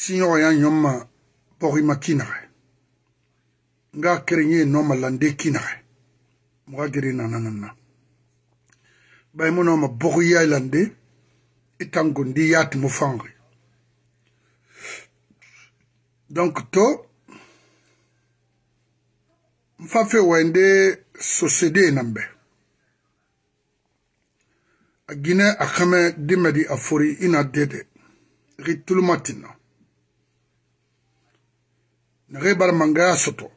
siɲɔgɔnya ɲɔ ma pɔgɔma kinaxɛ nga kerenye noma lande kinaxɛ muxa gere nanananna bayimo noma boxuya lande itangondi yatimo fanxi donc to nfa fe wayinde société nambe a guinée a xame dimedi a fori ina dede xi tulumatinna nixi bar mangaya soto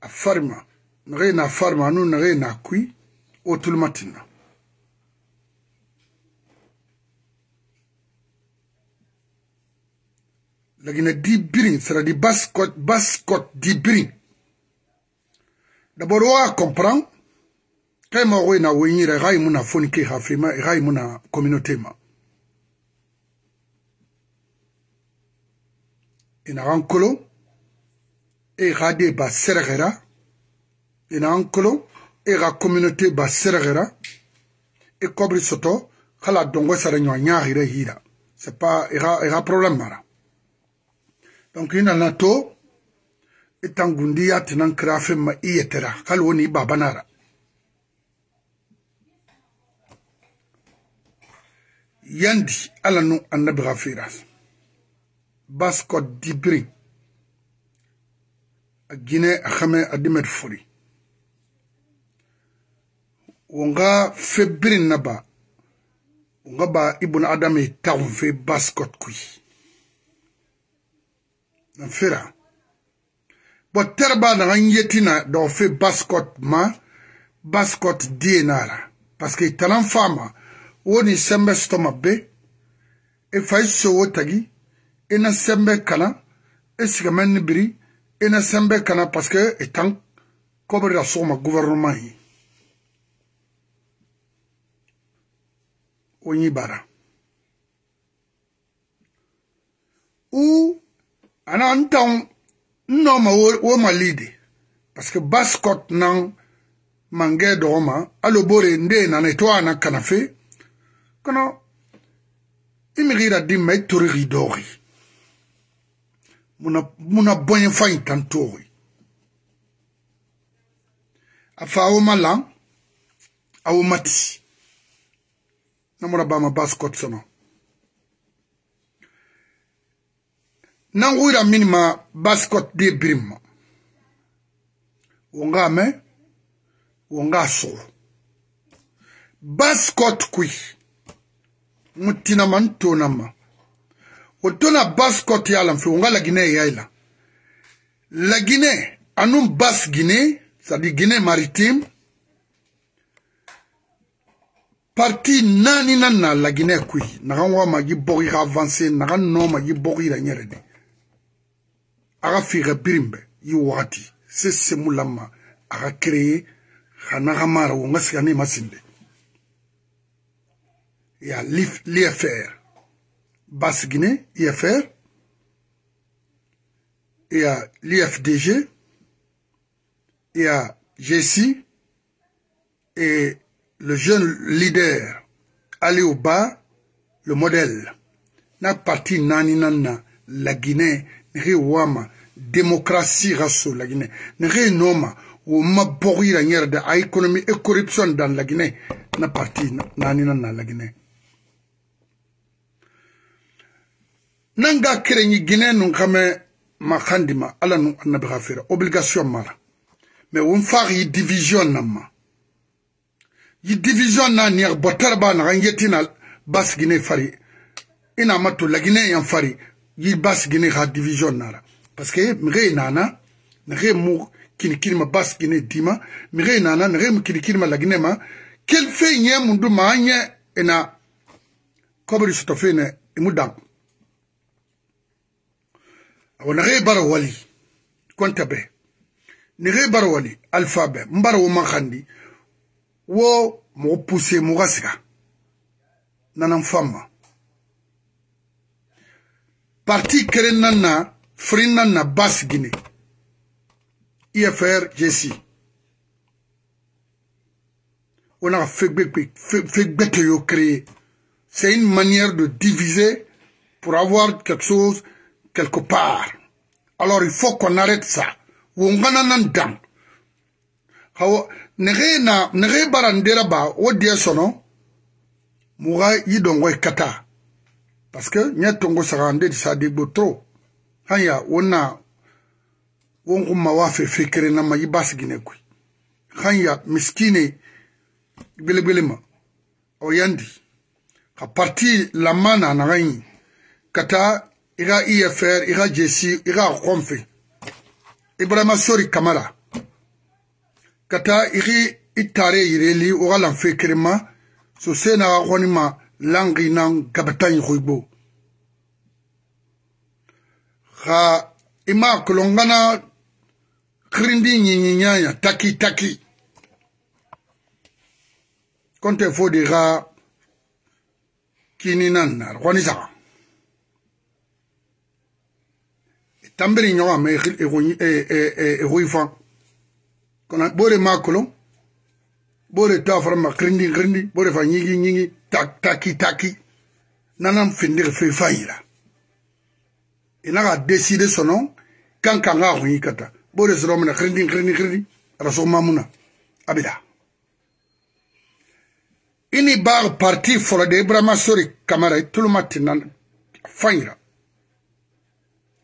a farima nixi na farima nu nixi na kui o tuluma tinna lagina di birin sera di bascot bascot di birin d'abord wa comprend kay ma woy na woyira gay muna foni ke hafrima gay muna communauté ma ina kan kolo e ka de ba sɛrɛgɛra ina kan kolo e ka communauté ba sɛrɛgɛra e kɔbiri sɔtɔ kala dɔngɔ sara ɲɔ ɲaagirɛ hira c'est pas i e ka e problème mara donc i nana to i e tangundi ya tinan kira fɛn ma i yɛtɛra hali wo ni i babanara yandi ala nu annabi ka fira basco digri guinée axame adimed fori wonga febirin na ba wonga ba ibn adam e taxun fe bascot kui nan fera bo tere ba naxa yetina doxo fe bascot ma bascot die nara parce que talan fama woni sembe stoma be e fay sowo tagi i na sɛbɛn bɛ kalan i e sigamɛ ni biri i na sɛbɛn bɛ kalan parce que i e tan kɔbiri la sɔgɔma gouvernement ye o ɲi baara u ana n taŋ n nɔ ma wo ma liide parce que bascot naŋ mange dɔgɔma alo bore n dee nana i to ana kanafe kɔnɔ i migi ra di ma i torigi dɔɔgi muna muna fa yi tan toogi a fa wo a wo mati na mura bama baskot sono nan wira minima baskot de brim wonga me wonga so baskot kui mutina mantona ma wo tona bas cote ye a lan fe wonga la guinée ye a ye la la guinée anum bas guinée c'est à dire guinée maritime parti naani na na la guinée kui naga wa magi bogi ka avancé naga nɔ magi bogi ra ɲɛrɛ de a ka figa birin bɛ i wagati se semu lama a ka kereye ka naga mara wo n ka siga ne ma sinde ya lifr Basse-Guinée, IFR, il y a l'IFDG, il y a et le jeune leader, Aliouba, le modèle. Na parti nani nana, la Guinée, nri wama, démocratie de la Guinée, nri noma, ou ma bori la de la économie et corruption dans la Guinée, na parti nani la Guinée. nanga ga kerenyi gine nun kame makandima ala nun annabi ka fere obligation mara mais won far yi division nan yi division na ni botar ba na yeti na bas gine fari ina mato lagine yan fari yi bas gine ha division nara parce que mre nana mre mu kini kini ma bas gine dima mre nana mre mu kini kini ma lagine ma kel fe nye mundu ma nye ina kobri sotofene imudam On a bara wali konta be nexe bara wali alphabet n bara wo man xandi wo moxo puse moxa siga nanan famma parti keren nan na firin nan na bas gine ifr jesi on a fait, fait, yo créé. C'est une manière de diviser pour avoir quelque chose quelque part. Alors il faut qu'on arrête ça. Wongana nandam. Hawa, nege na, nege barandera ba, o diya sono, muga yidongo kata. Parce que, nye tongo sagande di sa degbo trop. Hanya, wona, wongu mawafe fekere na ma yibas gine kwi. Hanya, miskine, bele bele ma, o yandi. Ka parti lamana na ganyi, kata i ka ifr i ka jesi i ka akɔn fɛ ibrahima sori kamara ka taa i ki i taare yireli o ka lanfe kerema so see na ka kɔni ma langi nan gabata yi hoibo ka i ma kolon kana kirindi ɲiɲiɲaya taki taki kɔntɛ fo de ka kininan na kɔni saga tambiri nyoga me khil ego ego ifa kona bore makolo bore ta ma krindi krindi bore fa nyingi nyingi tak taki taki nana findi fe faira ina ga decide sono kan kan ga huyi kata bore soro mana krindi krindi krindi raso mamuna abida ini bar parti fola de ibrahima sori kamara e tuluma faira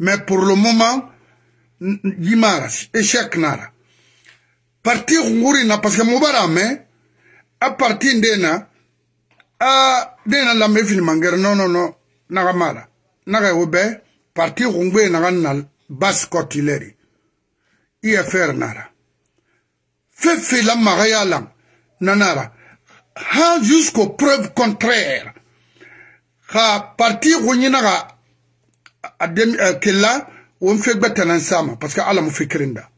Mais pour le moment, Gimaras, échec nara. Parti ngurina, parce que Moubarame, à partir d'ena, à d'ena la mefilmanger, non, non, non, nagamara. Naga obe, parti ngwe naganal, basse cotilleri. IFR nara. Fefe la magayalang, nanara. Ha jusqu'aux preuves contraires. Ha parti ngwininaga, adem eh, kella won fegba tanan sama parce que ala mu fikirinda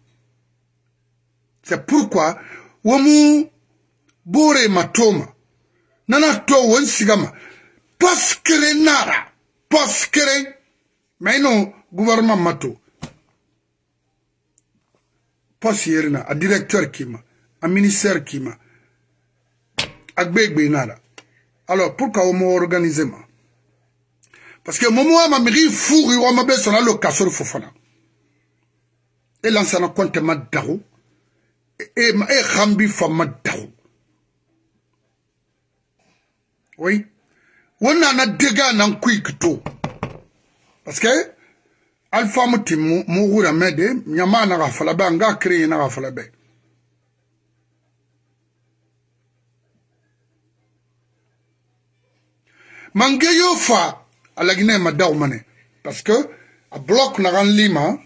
c'est pourquoi womu bore matoma nana to won sigama paskere nara paskere maino gouvernement mato poste yerina a directeur kima a ministère kima a gbegbe nara alors pourquoi womo organiser ma parceke momo wa mamigi furi wa mabe sɔnna lo kasori fofana e lansana kɔnte ma dago e ma e hambi fa ma dago oui wo nana dega nan kui kito parceke alifamu ti mugu da mɛ de ɲama na ka fala bɛ an ka kiri na ka fala bɛ mange yo fa à ma daw mane parce que a bloc nagan lima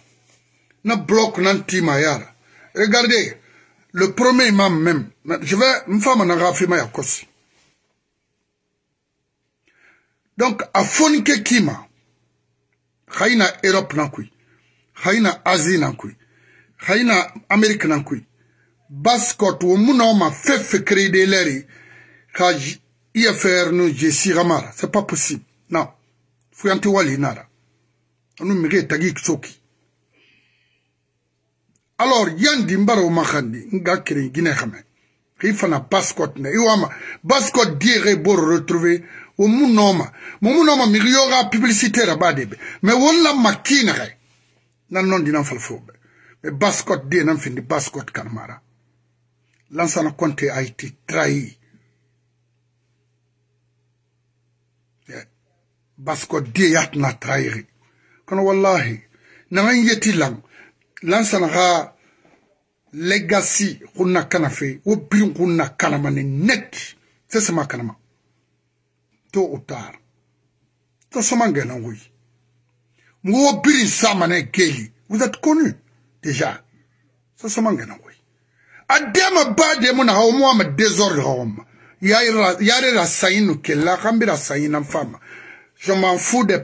na bloc nanti maya regardez le premier imam même je vais mfama naga fima à kosi donc a fonike kima haina europe nan haina asie nan haina Amérique nan kui ou wo fait na ma fefe crédeleri ka ifr nu jesi gamara c'est pas possible non fuyanti wali nara anu mige tagi soki alors yandi mbaro makandi nga kere gine xame xi fana bascot ne i wama bascot diere boro retrouver wo mu nooma mo mu nooma migi yoga publicité ra ba debe mais wolla ma kiinaxe nan noon dinan fal fobe mais bascot die nan findi bascot kanmara lansana conte a été trahi basko diyat na tairi kono wallahi nangan yeti lang lansan legacy kuna kanafe. fe kuna net ce que to utar to sama ngui mo geli vous êtes connu déjà ça ngui adema ba de mo na ho ma désordre homme. ya ya fama je m'en fous des,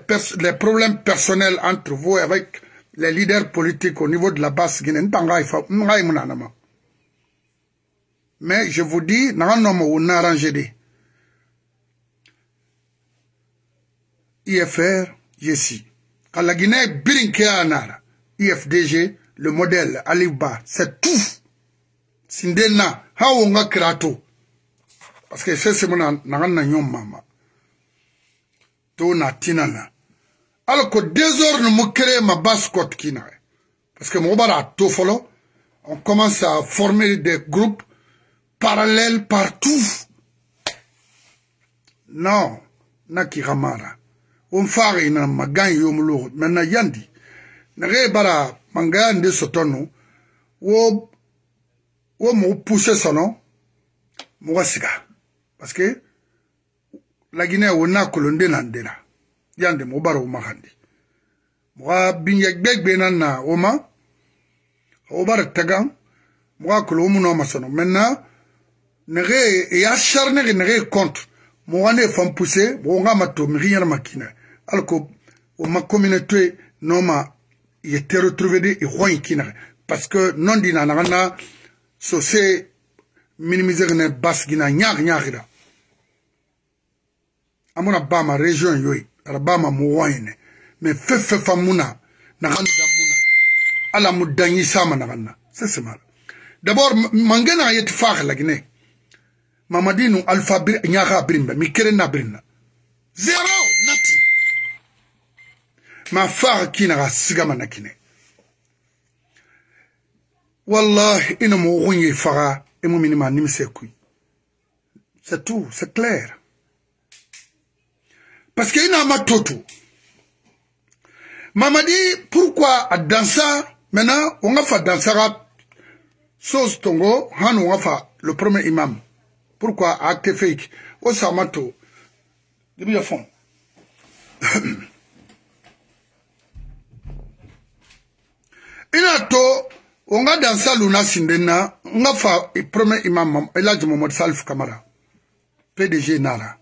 problèmes personnels entre vous et avec les leaders politiques au niveau de la base guinéenne. Mais je vous dis, IFR, ici. Quand la Guinée à anara, IFDG, le modèle, Alibaba, c'est tout. Sindena, haonga krato. Parce que c'est ce que je alors na tina na que ma basse qui parce que mon on commence à former des groupes parallèles partout non um na kira on fare magan yomlo um maintenant yandi na bara manga sotono wo wo mo pousser mo parce que laginɛ o n'a kolonden na n dena yan dɛmɛ o bara o ma kan di moga binjɛ gbɛgbena na o ma o bara tagan moga kolo o mu nɔ ma sɔnɔ maintenant nege e y'a sari nege nege ye compte moga ne ye fan pousse mogo n ka ma to migi yɛrɛ ma kinɛ hali ko o ma communauté nɔ ma ye te retrouvé de e hɔn ye kinɛgɛ parce que nɔn di na naga na so se minimise gene basgina ñaag ñaagira amuna bama region yoy ara bama mu wayne me fefe famuna na ganda muna ala mu danyi sama na ganna c'est mal d'abord mangena yet fakh lagne mamadinu alfa bir nyaga birimba mi kerena birinna zero nati ma fakh kina ga sigama na kine wallahi ina mu gunye faga emu minima nimse kui c'est tout c'est clair parce que i n'a ma to to mamadi pourquoi a dansa maintenant on ga fa dansaga sos tongo han on ga fa le premier imam pourquoi ah, a te fake o sa ma to give me your phone i n'a to on ga dansa luna sinden na n ga fa premier imam elhaji momad salif kamara pdg nara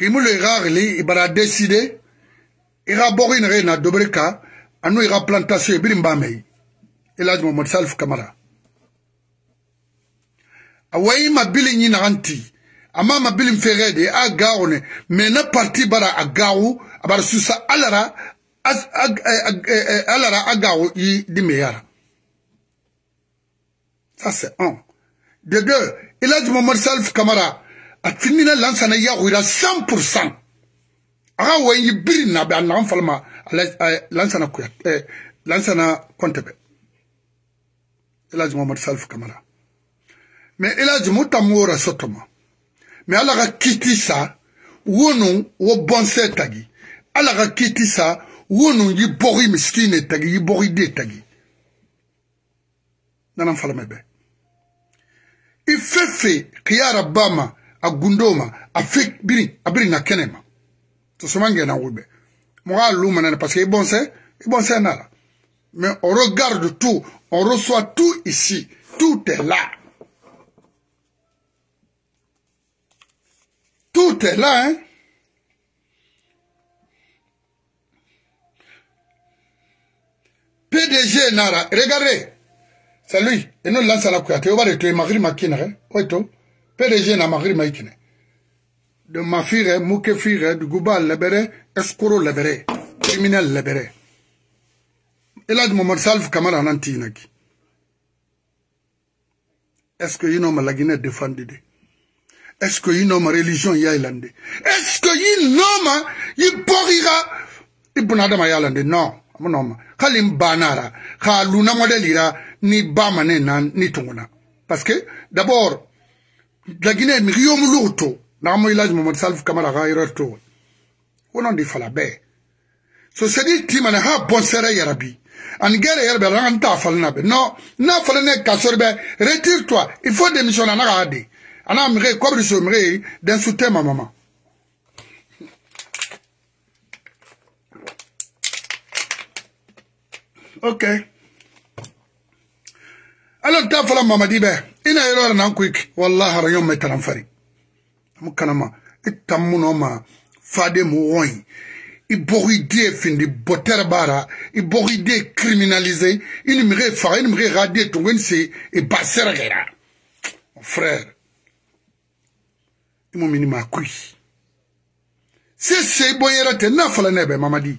il ira arili ibara deside ira une in yɛrɛ na dobiri ka ani ira et là n b'a mɛ yi elhaji mamadu salifu kamara ma bili ɲi nagan ma bilin a gawo mais na parti bara a gaou, a bar susa alara alara a gaou yi di me ça c'est un de deux ilaj mohamed salif kamara a timina lansana yahuira 100% aga wenyi biri nabe a nagan falama lansana kuya eh, lansana kontebe elaji mamadu salifu kamara me elaji mu tamu wora sotoma me ala ka kiti sa wonu wo bonse tagi ala ka kiti sa wonu yi bori miskine tagi yi bori de tagi nanan falama be i fefe kiyara bama a gundo ma a fe biri a biri ŋa kɛnɛ ma tosoma ŋɛna wo bɛ mɔgɔ a lu manɛnɛ parce que i bɔnsɛ i bɔnsɛ na la mais on regarde tout on reçoit tout ici tout est là tout est là hein PDG nara regardez c'est lui et nous lance à la couette on va retourner Magri Makina hein ouais tout PDG na magiri ma itune de mafire mukefire duguba lebere escoro lebere criminel lebere elad momad salve kamara nanti nagi est-ce que yino la Guinée defendide est-ce que yino ma religion yailande est-ce que nomme ma porira? ibn Adam yailande non munoma hali n banara ha luna modelira ni bamane na ni tunguna parce que d'abord dlagine mi yo mulugu to naxamo ilaj mamad salif kamara xa yera to wonondi fala be so sedi timane ha bon sere yarabi ani gere yɛrɛ bɛ ranga n t'a falen na bɛ non n'a falen ne ka sori bɛ retire toi il faut démissionner ana k'a de ana mege kɔbiri so mege den su tɛ ma mama ok ala ta fala mamadi bɛ ina yɛrɛ yɛrɛ nan kuik wallahi har yɔn mɛ taran fari amu kana ma i tam munɔ ma fade mu wɔnyi i bɔgɔ idée findi bɔtɛrɛ baara i bɔgɔ idée criminalisé i ni mege faga i ni mege ka se i ba sɛrɛ kɛra frère i mu mini ma kuik sese i n'a fala ne mamadi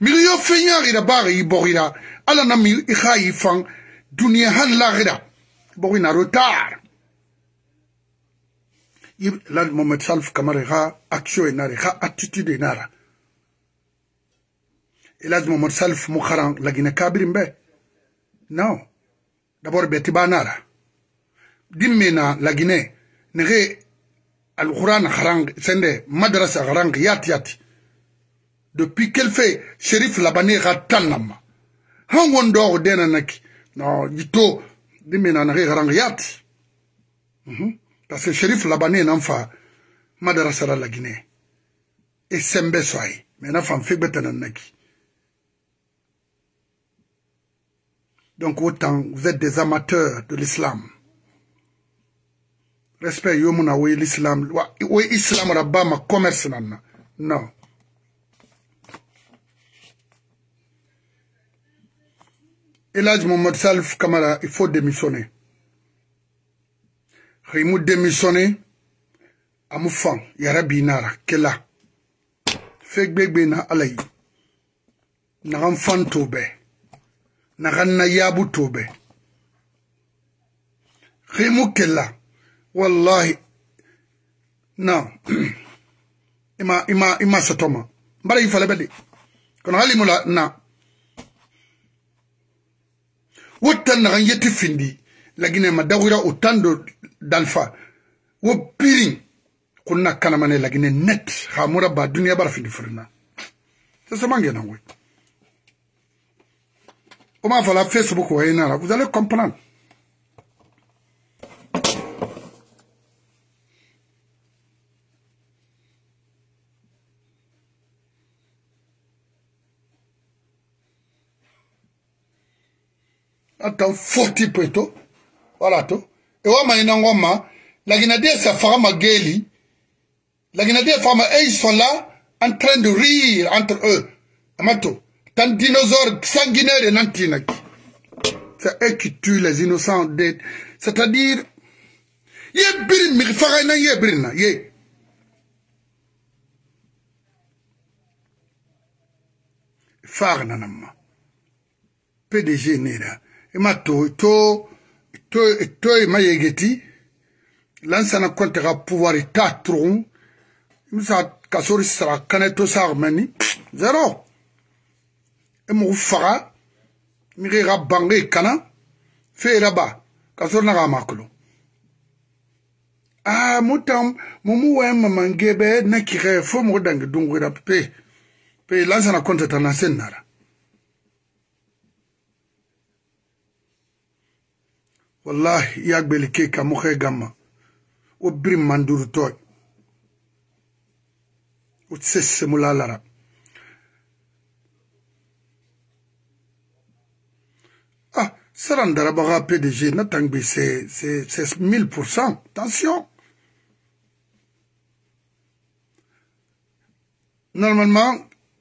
Millio feñari da bari i borira, ala na mil i xa i fang, dunia han lagira, borina rotar. I lal momet salf kamare xa, aksyo e nare xa, atitide nara. I e lal momet salf mukharan lagina kabirin be. No, dabor beti ba nara. Dimme na lagine, nige al-Quran kharang, sende madrasa kharang yati yati. depuis qu'elle fait shérif Labané ratanama hangon wondor dena naki no jito dimena na rang yat mhm. parce que shérif labani n'en madara madarasa la guinée Et sembe soy mena fam figbetana naki donc autant vous êtes des amateurs de l'islam respect yo oui, l'islam oui, islam rabba ma commerce nan non Elaj Mohamed Salif Kamara, il faut démissionner. Rimou démissionner, Amoufan, Yarabi Nara, Kela. Fegbegbe na Alayi. Naran fan tobe. Naran na yabu tobe. Rimou Kela. Wallahi. Non. ima, ima, ima sotoma. Mbara yifalebele. Kono halimula na. wo tan nagan yeti findi laginema dawira o tan do dalfa wo pirin kunna kanamane lagine net ha mura ba duniya bara findi furina sasa mange nangwe o ma fala facebook wa ina la vous allez comprendre ata foti pe to wala to e wa mai nango ma lagina de sa fara ma lagina de fama e ils sont là en train de rire entre eux amato tant dinosaure sanguinaire et ça c'est qui tue les innocents c'est-à-dire ye birin mi faga na ye biri na ye faga na namma PDG nera ima e to e to e to to ima yegeti lansana konte ka pouvoir ta tron imsa kasori sara kane to sarmani zero imu faga mi ga bange kana fera ba kasor na ga maklo a mutam mumu wa mamangebe na kire fo mo dangi dungira pe pe lansana konte ta na senara wallahi yagbeli ke mokhe gamma wo biri mandurutoy O sessemula lara ah saran darabaxa pdg natangbi c'est mille pour cent tension normalement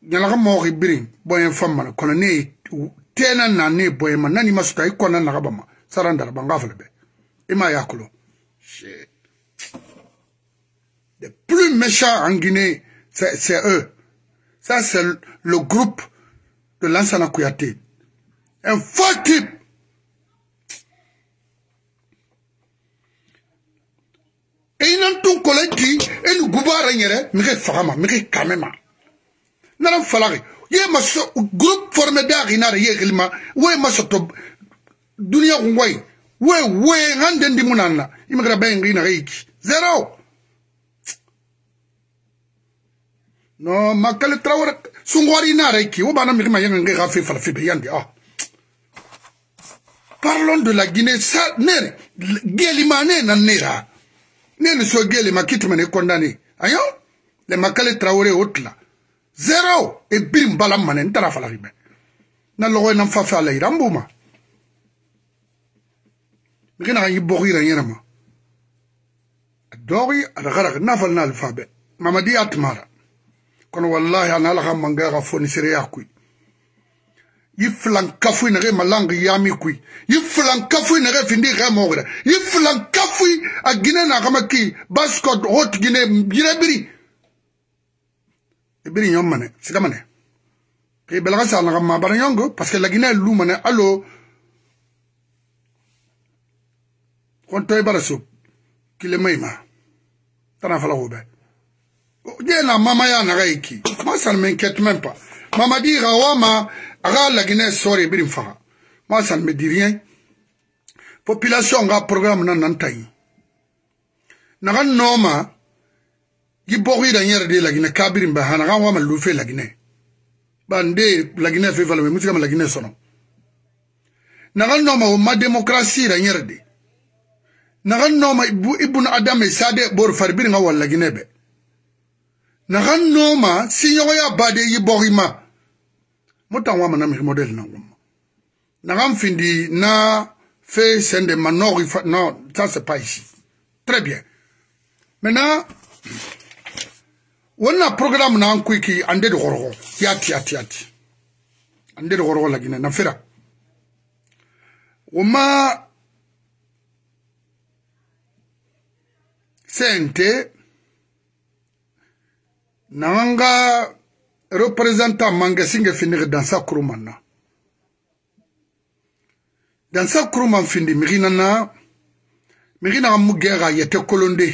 ñalaxa mooxi birin boyen fammana kono ne tena na ne m'a nanima suta i kona rabama sarandar banga ima yakulo shit les plus méchants en Guinée c'est eux ça c'est le groupe de Lansana Kouyaté un faux type inan tun kolen ti eni gubara yɛrɛ mige fagama mige kame ma nana falage ye ma groupe formé de aginare ye gelima wo ye ma soto dunia kungwai we we ngande ndi munana imikira bai ngri na reiki zero no makale trawara sungwari na reiki wo bana mikima yanga ngi gafe fala fibe yandi ah parlons de la Guinée sa nere geli mane na nera nene so geli gelima kitmene kondani ayo le makale trawara otla zero e birim bala manen tara fala ribe na logo na mfafa la irambuma mi kena ka yi bɔgɔ yira n yɛrɛ ma a dɔgɔyi a da kara n'a fɔ n'ale fa bɛɛ mamadi y'a tuma la kɔnɔ walahi a n'ala ka mangaya ka fɔ ni seereya koyi yi filan kafui nege malangi yami kui yi filan kafui nege findi ge mogre yi filan kafui a gine na kama ki baskot hot gine gine biri e biri nyom mane sida mane ke belaga sa na kama bara nyongo parce que la gine lu mane alo on toy bara so kile maima tana fala hobe je na mama ya na gaiki ma san men ket même pas mama di rawa ma aga lagine sorry birim fa ma san me di rien population ga programme nan nan tay na ga noma gi bogi da nyere de lagine kabirim ba hana ga wa ma lufe lagine bande lagine fe fala me musika ma lagine sono na ga noma o ma démocratie da nyere de naxannooma ibun adame sade bor farbiriŋa walla ginebe naxannooma siɲoxoya bade yiboxima mo wama na mixi model nanguma naxan findi na fe sende ma noxi fa non ça c'est pas ici très bien maintenant wonna programme na an kuy ki andedi xoroxo yati yati yati andedi xoroxo lagine na fira woma sente na wanga représentant manga singe finir dans sa kurumana dans sa kuruman findi mirina na mirina ga mugera yete kolonde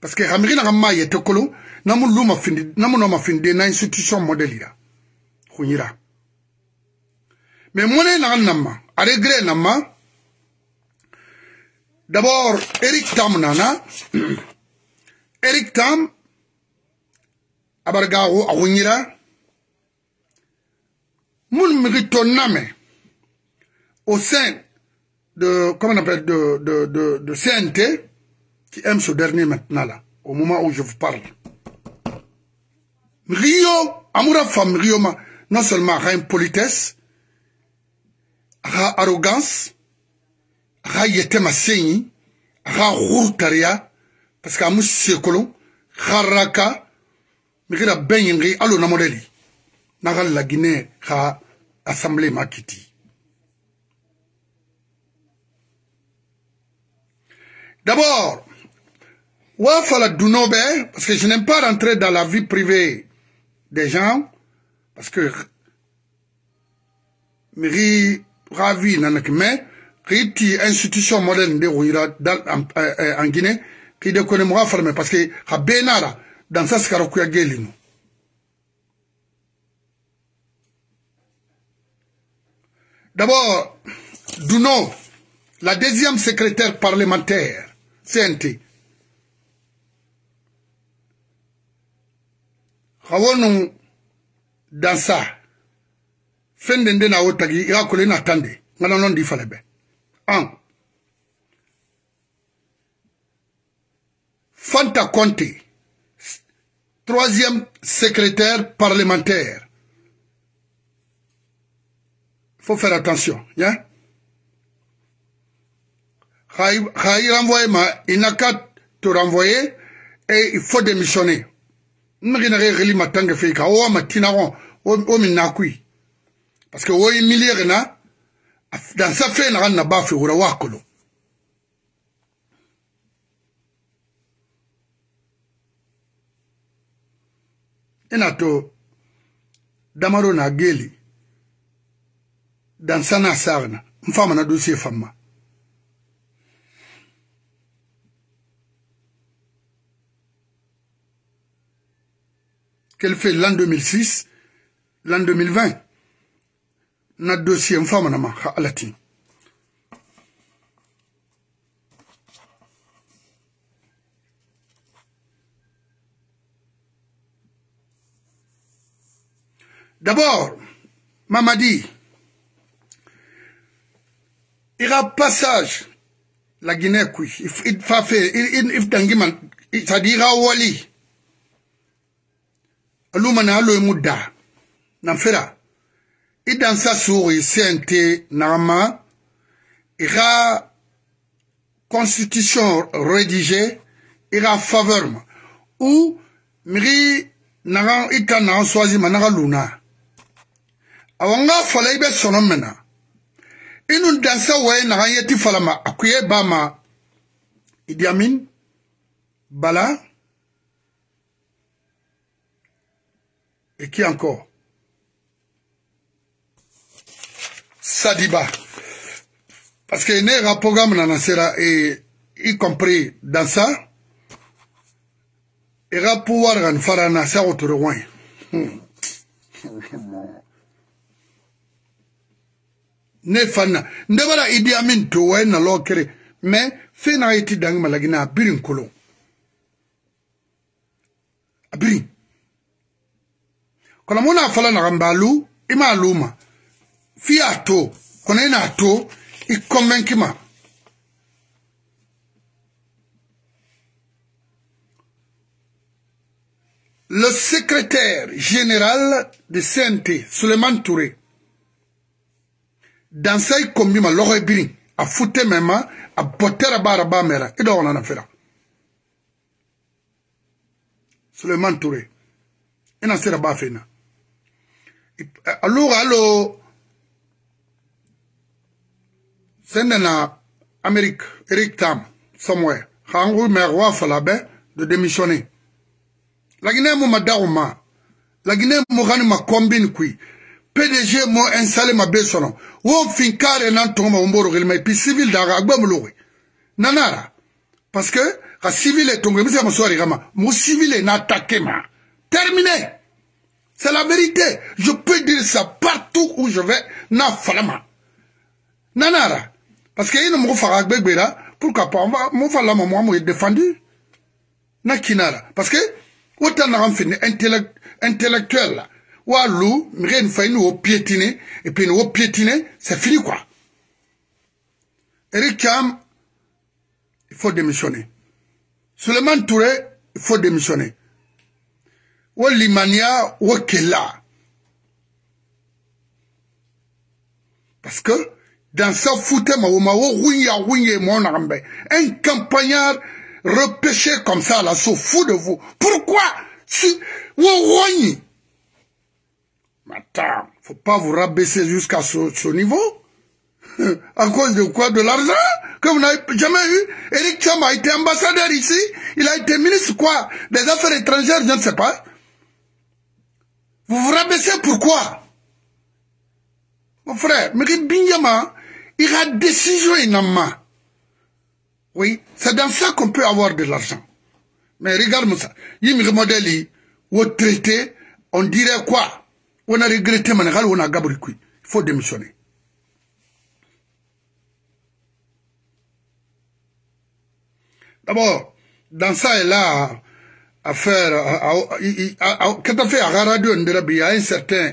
parce que mirina ga ma yete kolon namu luma findi namu no ma findi na institution modelira kunyira mais mone na namma a regret namma D'abord, Eric Tam nana. Eric Tam, Abargao Awunira, Moun m'ritoname au sein de, comment on appelle, de, de, de, CNT, qui aime ce dernier maintenant là, au moment où je vous parle. Rio, Amoura femme Rio, non seulement a une politesse, a arrogance, a ka yɛtɛma se ɲi parce que a mu sekolo haraka mikira bɛɛ ɲingi alo namɔdɛ li n'a ka assemblée ma kiti d'abord wafala dunobe parce que je n'aime pas rentrer dans la vie privée des gens parce que miri ravi nanakme qui institution moderne de Rouira en, euh, en Guinée, qui de connaît pas fermé parce que ha Benara, dans sa scarokuya gelino. D'abord, Duno, la deuxième secrétaire parlementaire, CNT, Hawonu dans ça, fin de n'a otagi, il a collé n'attendait, on en dit fallait 1. Fanta Conté, troisième secrétaire parlementaire. Il faut faire attention. Hein? il n'a qu'à te renvoyer et il faut démissionner. Parce que dans sa fin na pas fɛ ou la wakolo damaro na geli dans n'a fait na dossier en qu'elle fait l'an 2006, l'an 2020. na mfama na maha alati D'abord, Mamadi, il y passage, la Guinée, kui if it fafe, if dangima, sadi ira Wali. Alumana alo muda, namfera. i dan sasuri sente nagama i ga constitution rédigé i ga faveur ma ou migi naga i ta naga soisi ma naga luna awa nga fala i be sɔnɔ mɛna i nu dansa waye naga n ye ti fala ma a kuye ba ma idi amin bala et qui encore Sadiba. Parce que ne un programme dans et y compris dans ça, et va pouvoir en faire un assa au tour Ne fana, ne bala idi amin tuwe na lo kere, mais fe na iti dang malagina abirin kolo. Abirin. Kona muna afala na gambalu, ima aluma. f'i y'a to kɔnɔ i n'a to i kɔnvɛnki ma le secrétaire général de CNT Suleiman Touré dans sa kombi ma logo ebiri a fute mema a botera bara ba mera ido wana na fera Suleiman Touré ina sera ba fena allora allo sen la Amérique, Eric Tam, somewhere, hangu merwa falabe de démissionner. La Guinée m'a dauma, la Guinée m'a e ma combine qui, PDG m'a installé ma besoin, ou finkare nan tombe il gilma, puis civil d'ara, agbamuloui. Nanara, parce que, la civil est tombé, mais c'est ma soirée, mon civil est n'attaqué ma. Terminé! C'est la vérité. Je peux dire ça partout où je vais, na falama. Nanara, parce que ina pas faga gbegbe là pourquoi pas Moi, va la maman moi est défendu na kinara parce que autant na intellectuel là wa lu rien fait piétiner et puis nous piétiner c'est fini quoi Eric Cam il faut démissionner Suleiman Touré il faut démissionner Ou limania wa Kela. parce que dans sa ma mon Un campagnard repêché comme ça là se fout de vous. Pourquoi si vous attends faut pas vous rabaisser jusqu'à ce, niveau. à cause de quoi De l'argent que vous n'avez jamais eu. Eric Cham a été ambassadeur ici. Il a été ministre quoi Des affaires étrangères, je ne sais pas. Vous vous rabaissez pourquoi Mon frère, mais Bingyama, il a décision en main. Oui, c'est dans ça qu'on peut avoir de l'argent. Mais regarde moi ça. Il modèle, au traité, on dirait quoi On a regretté, on a gâblé. Il faut démissionner. D'abord, dans ça et là, à fait à il y a un certain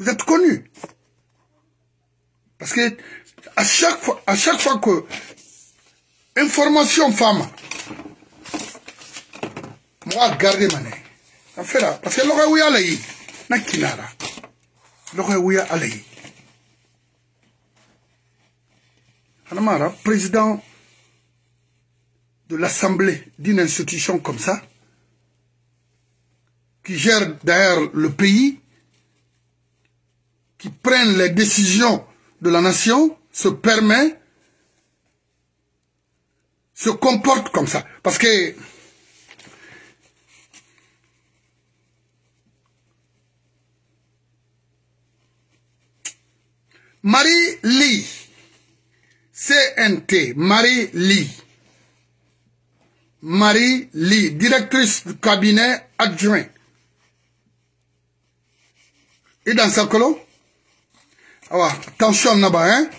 Vous êtes connus. Parce que à chaque fois, à chaque fois que information femme, moi garder ma En fait là, parce que l'aurait ouïa alayi, n'a kinara. L'aurait ouïa Anamara, président de l'assemblée d'une institution comme ça, qui gère d'ailleurs le pays, qui prennent les décisions de la nation se permet, se comporte comme ça. Parce que Marie Lee, CNT, Marie Lee, Marie Lee, directrice du cabinet adjoint. Et dans sa colonne, tension hein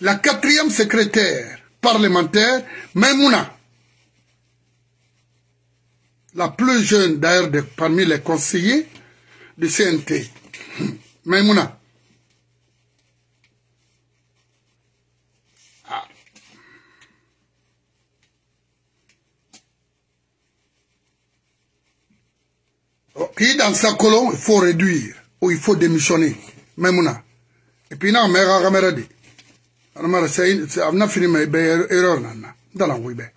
la quatrième secrétaire parlementaire Maimouna la plus jeune d'ailleurs parmi les conseillers du CNT Maimouna Qui oh, dans sa colonne, il faut réduire ou il faut démissionner. Même Memouna. Et puis, non, mais Rameradi. Ramara, c'est un fini, mais erreur, nana. Dans la oui, ben.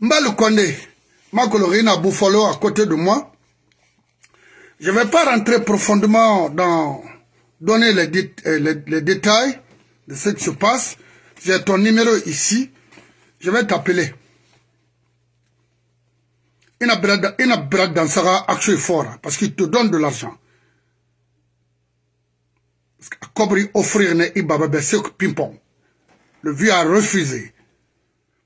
Mbalu ma colorine à Buffalo à côté de moi. Je ne vais pas rentrer profondément dans donner euh, les, détails de ce qui se passe. J'ai ton numéro ici. Je vais t'appeler. Il n'a parce qu'il te donne de l'argent. Kobri offrir ne ibaba ping-pong. Le vieux a refusé.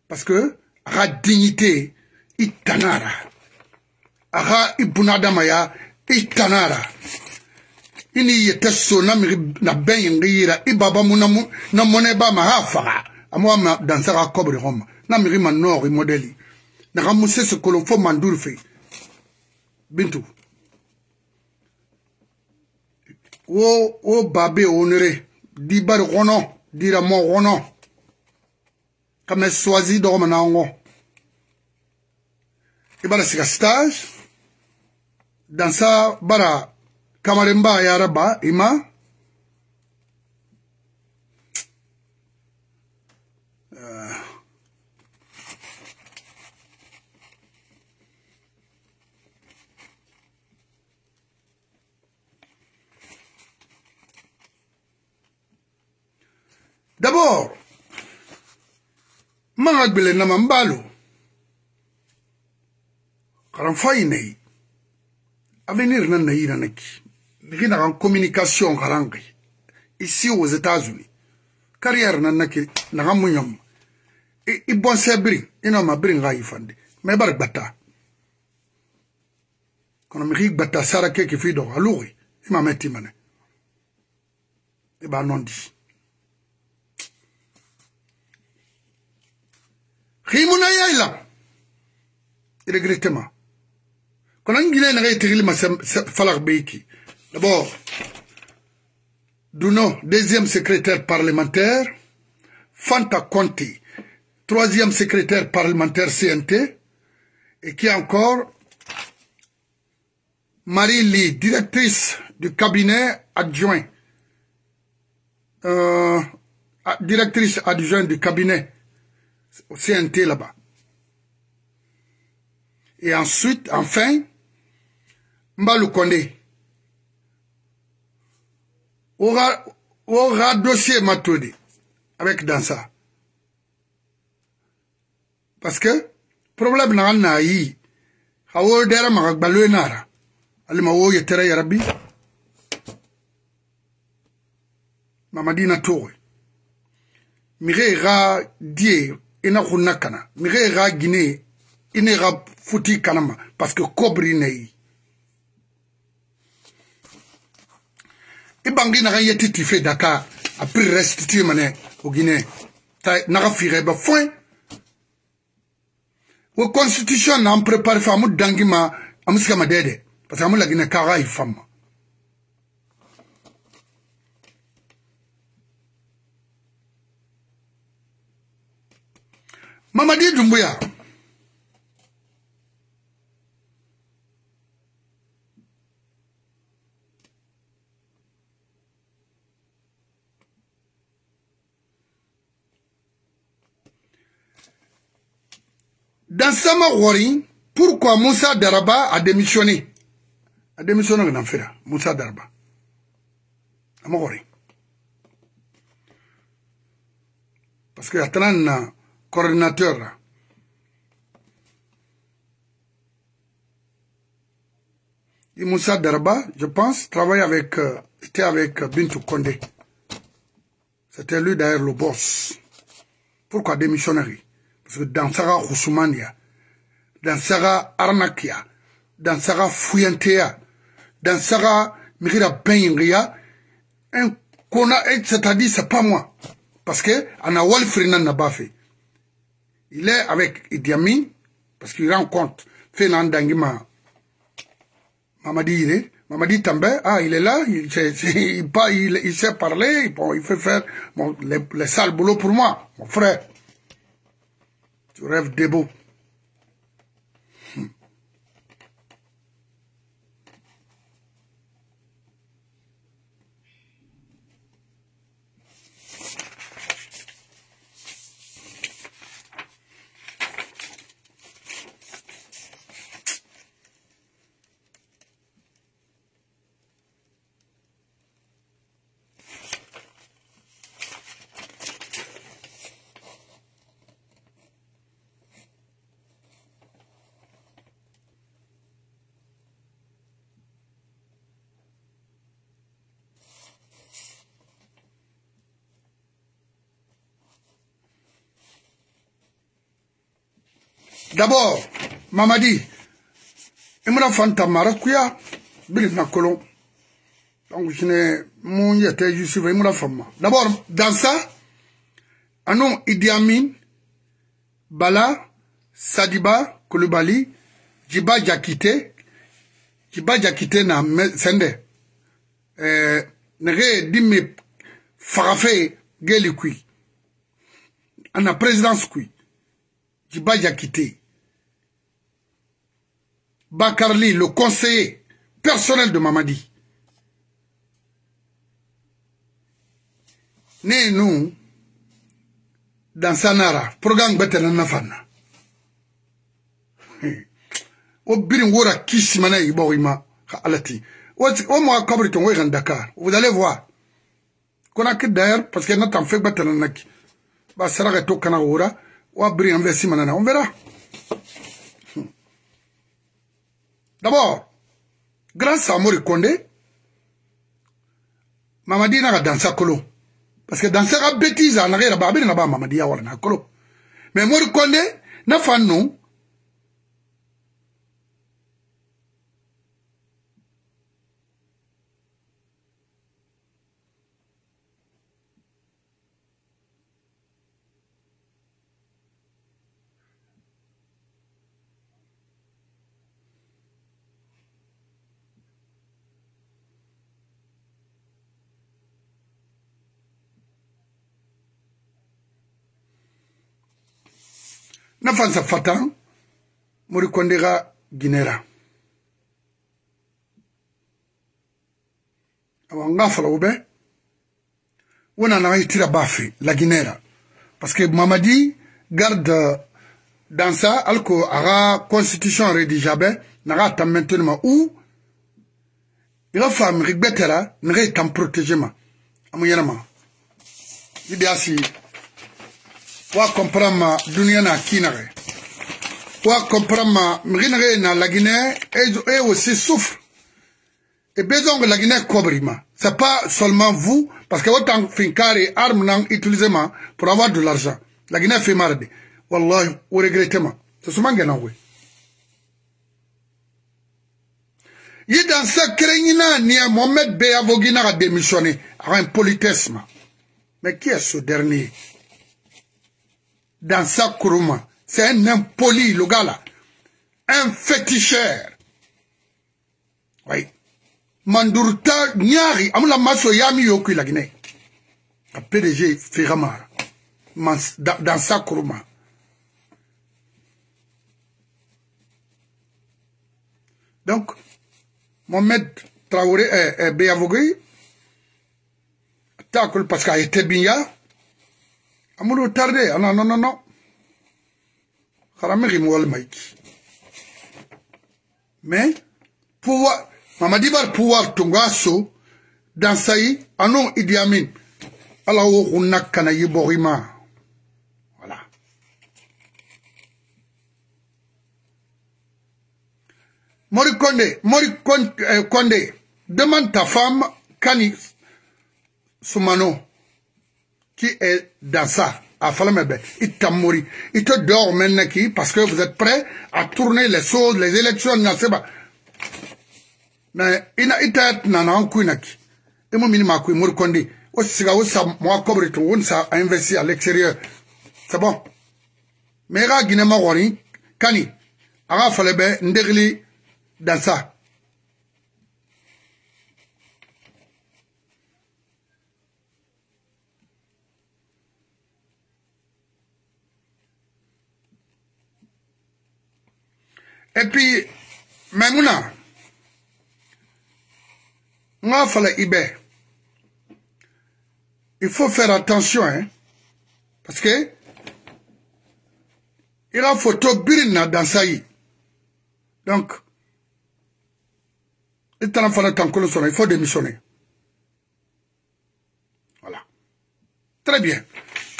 Parce que, la dignité, itanara. Aha ibunadamaya, i kanara i n'i yɛtɛ so na miri na bɛn yin ri yira i baba mu na mu na mɔnɛ ba ma ha faga a ma ma dansaka kɔbiri hɔn ma na miri ma nɔɔri mɔdɛli na ka mu sese kolon fo manduri fɛ bintu wo wo ba bɛ onere di bari kɔnɔ dira mɔ kɔnɔ ka mɛ suwazi dɔgɔ ma na ŋɔ i b'a la sigi ka stage dansa bara kamarenba ya rabba ima D'abord, ما قد بلنا من بالو قرن فايني avenir nan na yi na nake nigi na kan communication kalan kai ici aux États-Unis carrière nan nake na kan mun yamma i bon se biri ina ma biri nga yi fande me bar gbata kono mi ki gbata sara ke ki fi do alugi ima metti mane e ba non di ximuna yayla regrettement d'abord Duno, deuxième secrétaire parlementaire, Fanta Conti, troisième secrétaire parlementaire CNT, et qui encore Marie Lee, directrice du cabinet adjoint, euh, directrice adjointe du cabinet CNT là-bas. Et ensuite, enfin, Mbalu Kondé. Aura, aura dossier Matoudi avec Dansa. Parce que, problème na na yi, hawo dera magbalwe nara. Alima wo yetera ya rabbi. Mamadina Touré. Mire ra die ina e khunna kana. Mire ra Guinée ina e ra futi kanama parce que kobri na yi. i bangi naga yeti ti fe daka apri restitue mane o guinée ta naga fire ba foin wo constitution na prépare fa amu dangi ma amu sika ma dede parce que amu la guinée kaga i famma mamadi dumbuya Dans Sama moment, pourquoi Moussa Daraba a démissionné A démissionné le fait, Moussa Daraba. A Wari. Parce qu'il y a 30 coordinateurs. Et Moussa Daraba, je pense, travaillait avec, euh, était avec euh, Bintou Kondé. C'était lui d'ailleurs le boss. Pourquoi démissionner dans dansaga dans dansaga Arnakia, dansaga dans dansaga migira bɛnyigiya un kona c'est-à-dire c'est pas moi parce que ana n'a pas fait. il est avec Idi parce qu'il rencontre Fénan Dangima Mamadi Mamadi ah il est là, il, sait, il, il sait parler, il fait faire bon, les, boulot pour moi, mon frère. to Rev Debo d'abord mamadi i mana fan ta mara kuya bili na kolon donc sine mun yɛtɛ yusufa i mana fan ma d'abord dansa anu idi amin bala sadiba kulubali jiba jakite jiba jakite na sɛndɛ eh, nege dimi fagafe geli kui ana présidence kui jiba jakite Bakarli, le conseiller personnel de Mamadi. né nous, dans Sanara, programme Betel Nafana. O birin wora kisimana ibo ima alati. O mo akabri ton wegan Dakar. Vous allez voir. Konaki d'ailleurs, parce que notre en fait Betel Naki. Bah, sera que tokana wora. O birin investi manana. On verra. D'abord, grâce à Mori Mamadi n'a pas dansé à colo. Parce que danser à bêtise, en arrière, Babine, n'a pas Mamadi à Warna Mais Mori Kondé, n'a pas nous, na fansa fatan mori kondega guinera awa nga ube bɛ na itira bafe la ginera parce que mamadi garde dans ça alko ara constitution rédigea naga tan ma ou la femme rigbetera naga i tan ma amu yɛnɛma wa comprama dunia na kinare wa comprama mrinare na Guinée, et aussi souffre et besoin Guinée lagine kobrima c'est pas seulement vous parce que autant et arme nan utiliser pour avoir de l'argent La Guinée fait marde wallahi ou regrettement c'est que gagnant oui dans sa kerenyina ni Mohamed Bey a démissionné démissionner un politesse mais qui est ce dernier dans sa couroma. C'est un impoli, le gars là. Un féticheur. Oui. Mandurta Nyari, amula maso yami yoku la Guinée. La PDG Firamar, Dans sa couroma. Donc, Mohamed Traoré est, est cru, Parce qu'il était bien Amadou tardé. ana non, non, non, non. Kharamé Rimoual Maïki. Mais, pouvoir, Mamadibar pouvoir Tungaso, dans Saï, Anon Idi ala Alors, on a Kanayi Voilà. Mori Kondé, Mori eh, Kondé, demande ta femme, Kani sumano qui est dans ça. Ah, il t'a Il te dort maintenant qui, parce que vous êtes prêts à tourner les choses, les élections, c'est pas. Mais il n'a été nana en qui. Et mon minima Il m'a dit Aussi, oh, ça, moi, cobre tout, ça a investi à l'extérieur. C'est bon. Mais il y a Guinée-Maroni, Kani, il a fallu dans ça. Et puis, maintenant, il faut faire attention, hein, parce que il a photo birina dans sa vie. Donc, il faut démissionner. Voilà. Très bien.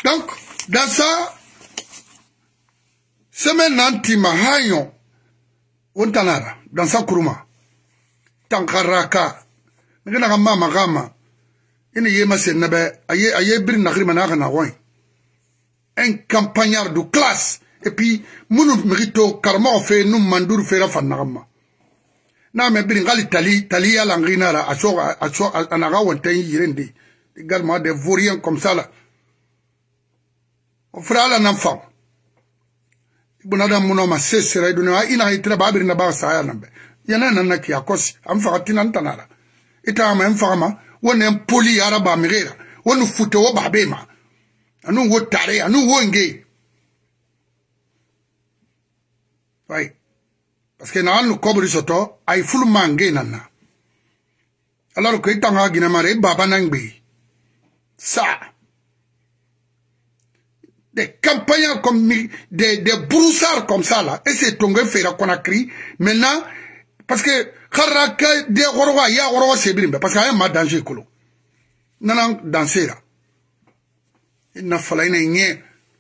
Donc, dans ça, semaine anti-mahayon, wontanara dansa kuruma tankaraka ngena ka mama kama ina ye masen nabe aye aye bir nakri mana kana wai un campagnard de classe et puis munu mérito karma fe num mandur fe ra fanna kama na me bir ngali tali tali ya langina ra aso aso anaga wonte yirendi également des vauriens comme ça là on fera la enfant bunadam muno ma sesera idune wa ina haitira babiri na bawa saya nambe yana nan na kiya kosi am fa ita ma am fa poli araba mirera wonu fute wo babema ma anu wo tare anu wo nge right parce na anu kobri soto ay fulu mangi nanna alors ko itanga gina mare baba nangbe sa des campagnards comme des, des broussards comme ça là. Et c'est Tongo Fera Conakry. Maintenant, parce que Haraka de Roroa, ya Roroa Sebrimbe, parce qu'il y a un danger kolo. Nanan danser là. Il n'a fallu rien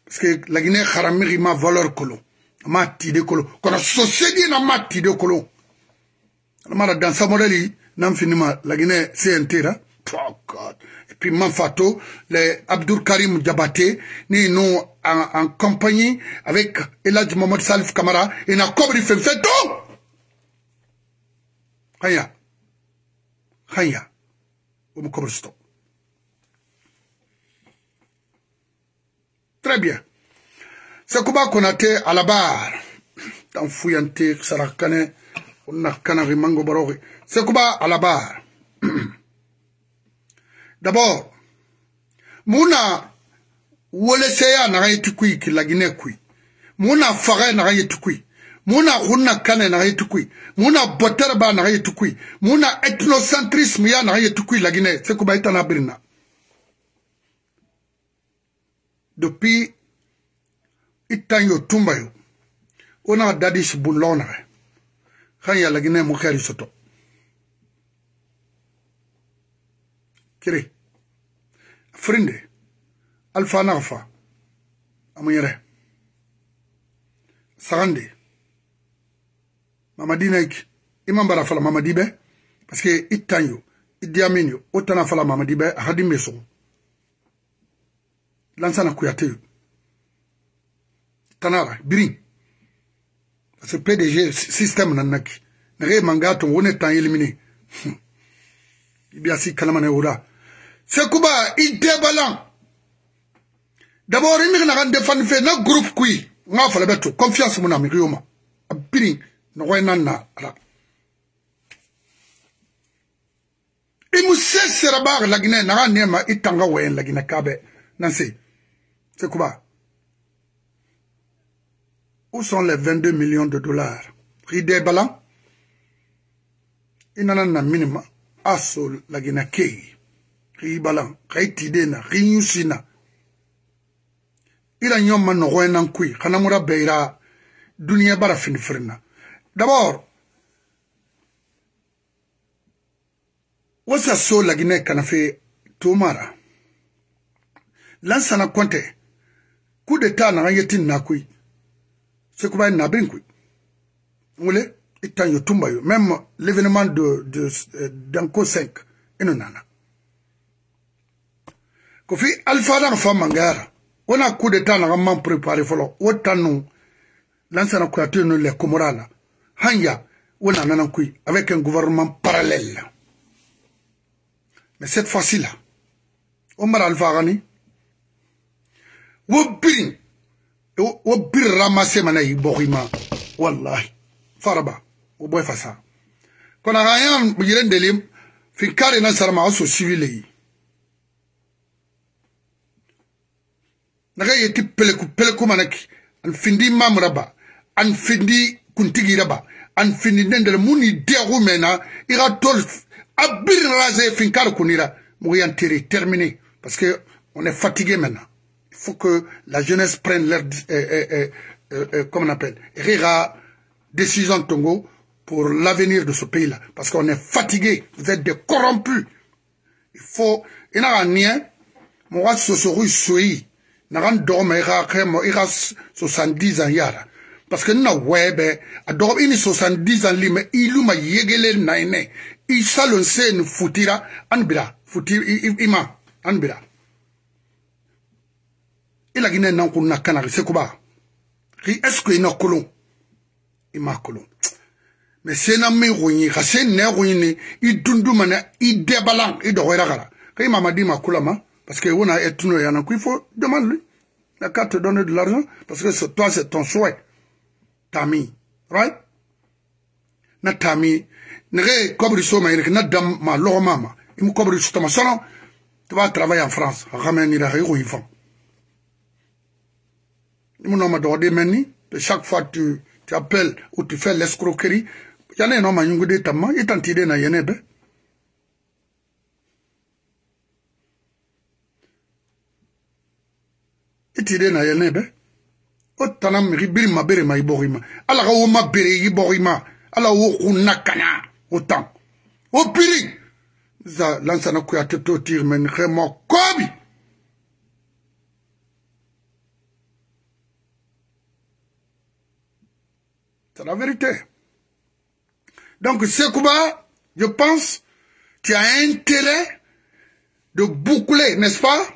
parce que la Guinée Haramiri ma valeur kolo. Ma tide kolo. Qu'on a société na ma tide kolo. Ma danse modèle, n'en finit ma la Guinée CNT là. Oh God. puis Manfato, les Abdul Karim Djabate, ni nous en, compagnie avec Eladj Mohamed Salif Kamara, et n'a cobri fait tout. Khaya. Khaya. tout. Très bien. C'est comment qu'on a été à la barre. Dans Fouyanté, Sarakane, on a Kanari Mango Barori. C'est comment à la barre. d'abord mun na weleseya naga ye tukui ki laginɛ kui mun na faga naga ye tukui mun na hunna kane naga ye tukui mun na bɔtɛrɛ ba naga ye tukui mun na ethnocentrisme ya naga ye tukui laginɛ sekuba i tana birina depuis i tan yo tumba yo wo naga dadis bun lɔg nagɛ xan ya laginɛ mu xɛri soto kiri frinde alfa nagfa amuyere sagande mamadi naik iman bara fala mamadi bɛ parce que i tan yo i diyamin yo o tana fala mamadi bɛ a hadin be sogo lansana kuyate yo tanara birin parce que pdg système nan naki nage manga ton wo ne tan yelimine i biya si kalamane wora sekuba idebalan dabord i migi nagan defani fe na groupe kui nga fala be to confiance mu na migi yoma a biri nogoye nan na ala i mu se sera baga lagine naga nema i tanga wayen lagine kabe nan se sekuba où sont les 22 millions de dollars idebalan i nana na minima aso ah, lagina kei ge ibalang ga e tide na ge nyusina ila nyoma nogoe nan kui gana mura beira duniya bara finifirina dabor wasa so lagine kanafe tomara lansana konte coup d'état naga yetin na kui sekubaye nabin kui ngule itan yo tumba yo même l'événement de, de, euh, d'anko 5 ino nana kofi alifadar fa mangara wona coup d'état naga man préparé fɔlɔ wo tan nu lansana kuyatu nu lɛ komora la han ya na nana kui avec un gouvernement parallèle mais cette fois-ci là Omar mara alifagani wo biri wo biri ramase mana yi wallahi faraba wo bɔy fasa rien yan de delim finkari na sarama a so N'agaye yeti peleku peleku manaki an findi mamraba an findi kuntigi raba an findi nendele muni mena ira tol abir rasé finkar kunira moyentere terminé parce que on est fatigué maintenant il faut que la jeunesse prenne leur euh, euh, euh, on appelle rira décision Tongo pour l'avenir de ce pays là parce qu'on est fatigué vous êtes des corrompus il faut il n'a rien mon ce nagan dogma iga kemo iga 70 ans yara parce que na webe adog ini 70 ans lima iluma yegele naine i salon sen futira anbira futir ima anbira ila gine nan kunna kana se kuba ri est ce que ina kolon ima kolon mais sena mi gonyi ka sen ne gonyi ni i dunduma na i debala i dogera gara kai mama di makula ma Parce qu'on a Etno et Yanakou, il faut demander. lui La carte te donne de l'argent parce que toi, c'est ton souhait. Tami. Right? Na tami. Nere kobri soma yirek na dam ma logo mama. Imu kobri soma salon. Tu vas travailler en France. Hakame ni rahe yu nous Imu no ma dode meni. Chaque fois tu, tu appelles ou tu fais l'escroquerie. un homme qui yungu de tamma. Itan dit na yene be. iti na yenebe be o tana miri ma bere ma i ma ala ka wo ma bere i bori ma ala wo kun na za kuya tir men re mo kobi c'est la vérité donc Sekouba je pense tu as intérêt de boucler n'est-ce pas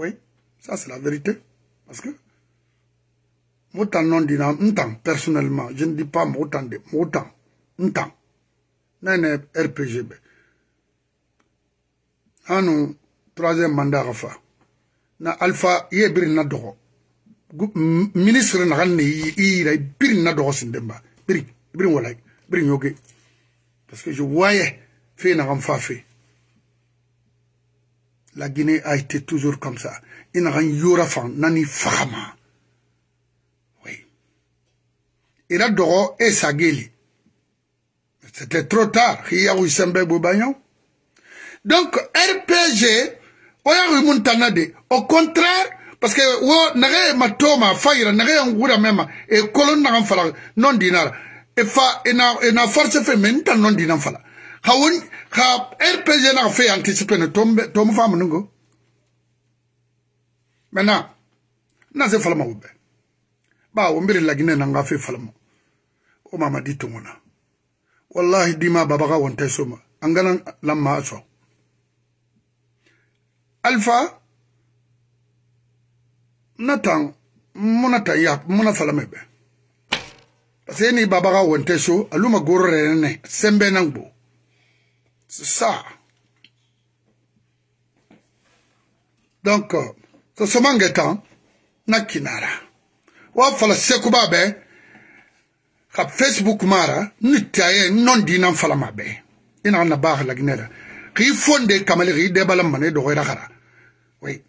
Oui, ça c'est la vérité. Parce que Motan non dit Ntan, personnellement, je ne dis pas Motan de Motan, Ntan. Nene RPGB. Anu, troisième mandat Rafa. Na Alpha, yé birin na dogo. Ministre na gane yé yé birin na dogo sindemba. Birin, birin walay, birin ok, Parce que je voyais, fait na gam fait. La Guinée a été toujours comme ça. Il nani Fama. Oui. Il a doro et sageli. C'était trop tard. Donc, RPG, au contraire, parce que wo nage matoma un nage ngura mema e n'a nagan fala non dinara Et fa ina e e force fait non dinar xa won xa rpg naxa fe anticipe ne tomu famunungo maintenant na se falama wo be ba wo mbiri lagine nanga fe falama wo mama di tunguna wallahi dima babaxa wonte soma angana lamma a so alpha na tan muna tan ya muna falame be parce que ni babaxa wonte so aluma goro rene ne sembe nang bo C'est ça. donc euh, ce soma Nakinara. wa fala sekuba facebook mara non fala ina na ba la gnera. ki fonde kamali, de bala oui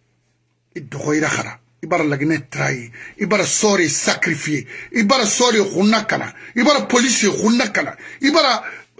i do khara ibara lagine trai ibara sori sacrifier ibara sori khunakala ibara police khunakala ibara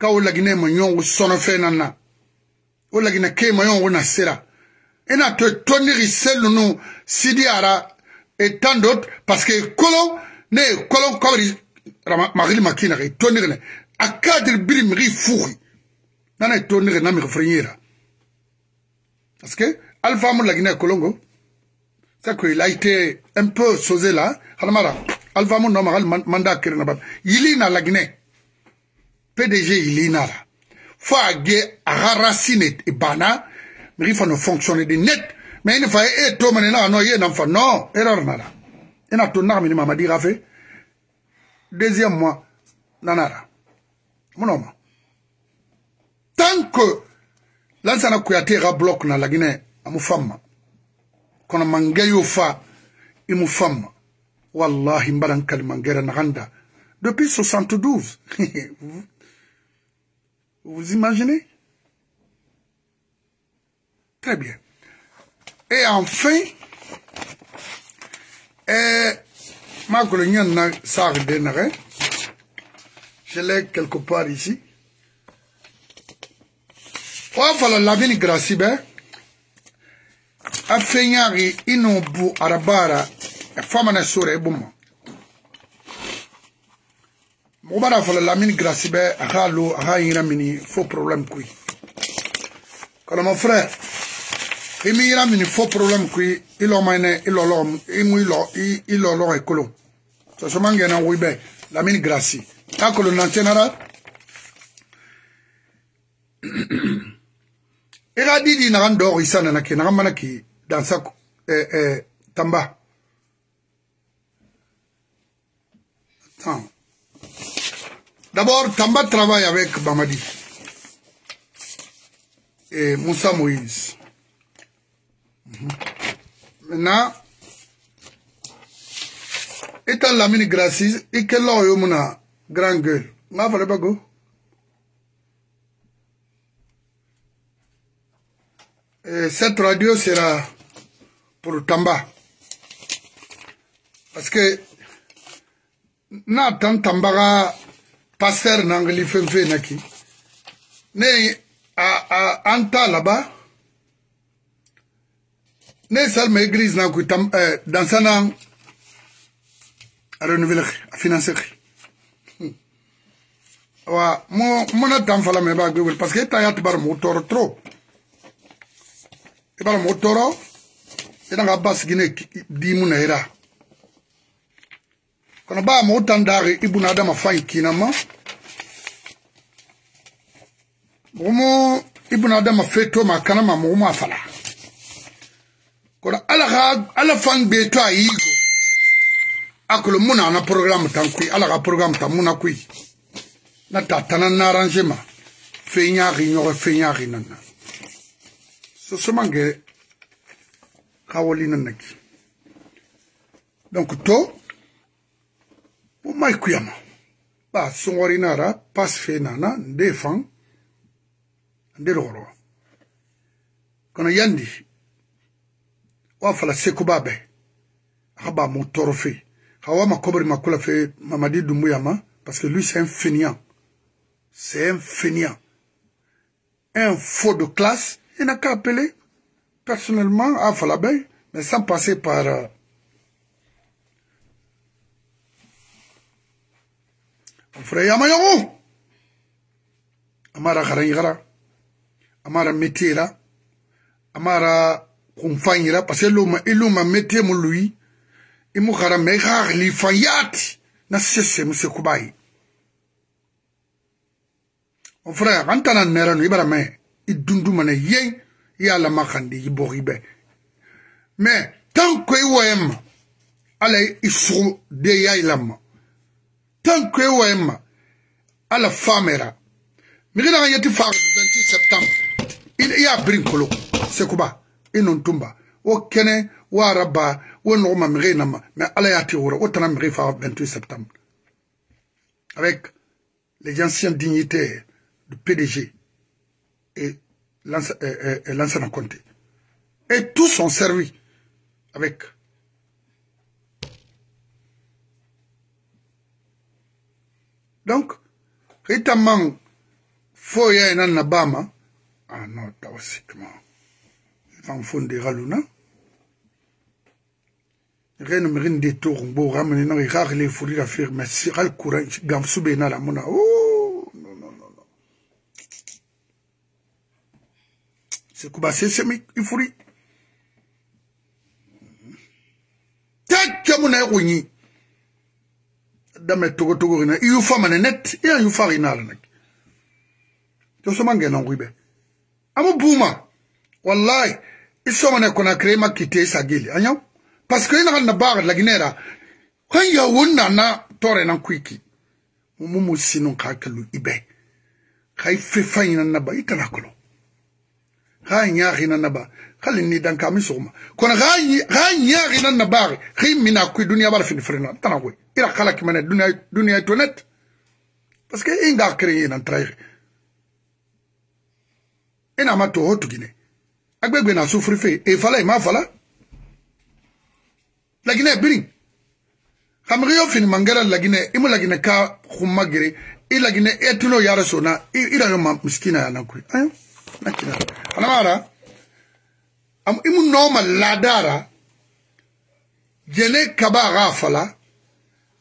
ka o laginɛ ma ɲɔgɔn sɔnɔfɛn na na o laginɛ ke ma ɲɔgɔn na sera i e na to tɔnigi se ninnu sidiyara e tan do paske kolon ne ye kolon kabiri magili ma kina kai tɔnigi lɛ a kadiri biri migi fuhi nana ye tɔnigi na migi firin yera paske alifamu laginɛ kolon ko c'est qu'il a été un peu sosé là halmara alifamu nɔ magali manda kiri na ba yili na laginɛ PDG il y nara. a ge e a miri fa no fonctionne de net Mais il fa e to na no ye na fa non erreur na la ena to na mini mama di deuxième mois nanara homme. tant que lansana kuyate bloc na lagine amu Kona kono mangeyo fa wallahi mbaran na depuis 72 Vous imaginez? Très bien. Et enfin, et euh, ma grenier en sargéneret, je l'ai quelque part ici. On oh, va le laver et graser. Affinier et inobu Arabara. Femme assurée, bon. mɔgɔ b'a dɔn fɔlɔ lamini girasi bɛ a k'a lo a k'a yira mini fo problème koyi kalama frère i mi yira mini fo problème koyi i lɔ ma ɲinɛ i lɔ lɔ i mu i lɔ i lɔ lɔ ye kolon sɔsɔma ŋɛna wo bɛ lamini girasi n'a kolon na tiɲɛ na dɛ i ka di di naga dɔgɔ isa nana kɛ naga mana k'i dansa eh, eh, tamba. Attends. D'abord, Tamba travaille avec Bamadi et Moussa Moïse. Mhm. Maintenant, étant la mini gracieuse, et que l'on une grande gueule. Ma fallait pas Cette radio sera pour Tamba. Parce que, na Tamba paster nanga li fɛn fɛn na ki ne a a an ta laban ne salma église na ku tam eh, dansa na a renouveler a financer wa mo mona tan fala me ba gwe parce que ta ya tabar mo toro trop e bara mo toro e na ga bas gine di mu na ira kono ba mo tandare ibnu adama fan kinama mogomo ibnu adama fe to ma kanama mogomo a fala kono ala xa ala fan be to a yigo a kolo mu naana programme tan kui ala xa programme tan mu na kui na ta tana narange ma fe ñaxi ñoxe fe ñaxi nanna sosomange xa woli nanna ki donc to Pour maïkuyama, e son ba songori na ra pas fe na na kono yandi wa fala sekuba be haba ba mo fait, a makobri makula fe mamadi dumuyama parce que lui c'est un fainéant c'est un fainéant un faux de classe il n'a qu'à appeler personnellement à falabe mais sans passer par euh, frère yamaɲɔgɔn amara xaraɲigara amara metiyera amara kunfanyira parce luma iluma metie mului imukhara mekha lifayati na sese musekubai mon frère antana merano ibara me idundu mana ye ya la makhandi iboribe mais tant que yem ala isu de yailam à la femmeira, il y a des femmes le 20 septembre il y a brin kolo sekuba non tumba o au wa rabba Araba, ou migi nama me ala ya ti wura o tana migi le 28 septembre avec les anciens dignitaires du PDG et l'ancien Comté. Et tous ont servi avec donc hita man fo ya e nani na bama ano ah tawasitement fan fondera luna rene mi rin de tour mbo ramani na i xaxile folir affaire mais siral courant gam sube na la mona o oh, non non non non c'est kuba sesemi i furi tek ke muna e go nyi dame togo togo rina famane net ya yu fari nala nak to so mange non wibe amu buma wallahi kona kite gili, anyo parce que ina na bar la ya wonna na tore nan kwiki mu ka kalu ibe kai fe na ba kolo hina na ba dan na ba khimina ku dunia bar fin ira khalak mena dunia dunia est honnête parce que inga créé nan trahir ina ma to hotu gine agbègbè na sufri fe e fala e ma fala biri birin xamri yo fini mangara lagine imu lagine ka xumma gere i lagine etuno yara sona ira yo ma miskina yana kuy ayo eh? nakina anamara am imu noma ladara jene kaba ga fala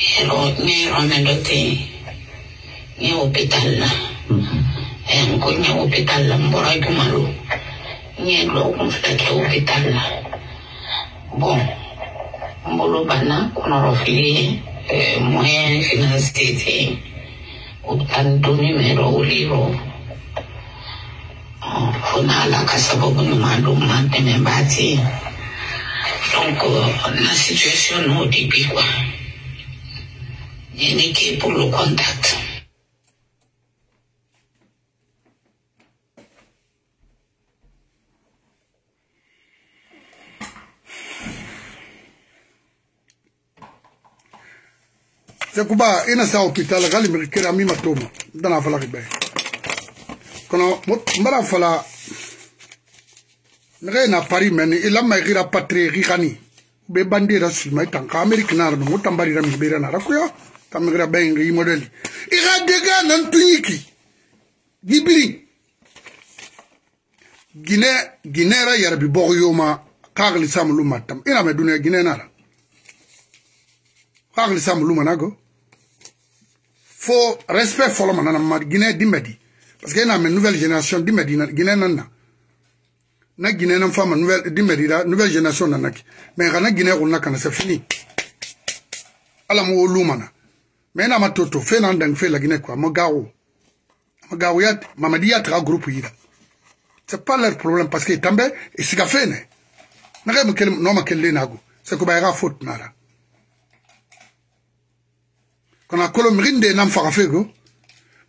ne yɔrɔ min dɔ tɛ yen n ye opitali la mm-hmm. eh, n ko n ye opitali la n bɔra jumalo e e n ye dɔgɔkun fila kɛ opitali la bɔn n bolo banna kɔnɔrɔfili eh, moyen financier tɛ yen opitali donni mɛ dɔ oh, n'ala ka sababu ɲuman don ma dɛmɛ b'a tɛ na situation n'o de bi quoi. tiene que por lo contacto. sekuba ina sa hopital gali mi kira mi matoma dana fala kibe kono mbara fala ngai na pari meni ila mai gira patre gikani be bandira sulmai tanka amerikana ro mutambari ra mi bera na ra kuya tamigra benga i modeli iga dega nan tunyiki gibiri gine ginera yarabi bogo yoma kagli samulu matam ina me dunia gine nara kagli samulu manago fo respect folo manana ma gine dimedi parce que ina me nouvelle génération dimedi gine nanna na gine nan fama nouvelle dimedi da nouvelle génération nanaki mais kana gine kunna kana c'est fini ala mo lumana mena matoto fe na ndang fe gine kwa magawo magawo ya mamadi ya tra group yida c'est pas leur problème parce que tambe isiga e fene na ga mkel no makel le nago c'est ko bayra faute nara kona kolom rinde nam fa fego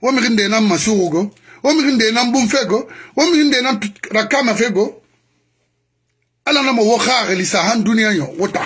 wo mi rinde nam masugo wo mi rinde nam bum fego wo mi rinde nam rakama fego ala na mo wo khare li sa han duniya yo wota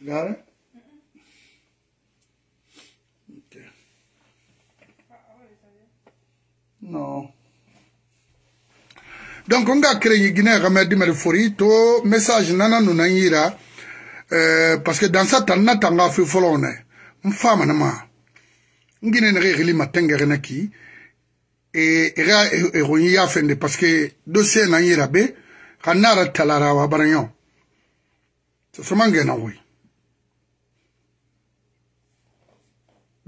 Got it? Okay. No. donc n ka kere guinée xamɛ dimɛri fori to message nana nu nan yira euh, parce que dansa tan na tanga fi fɔlɔw nɛ n famanama n guinée nexe xili ma tengexene ki exa e exoyi e ya fende parce que dossier nan yira be xa nara talarawa baraɲɔ sosomangena xoyi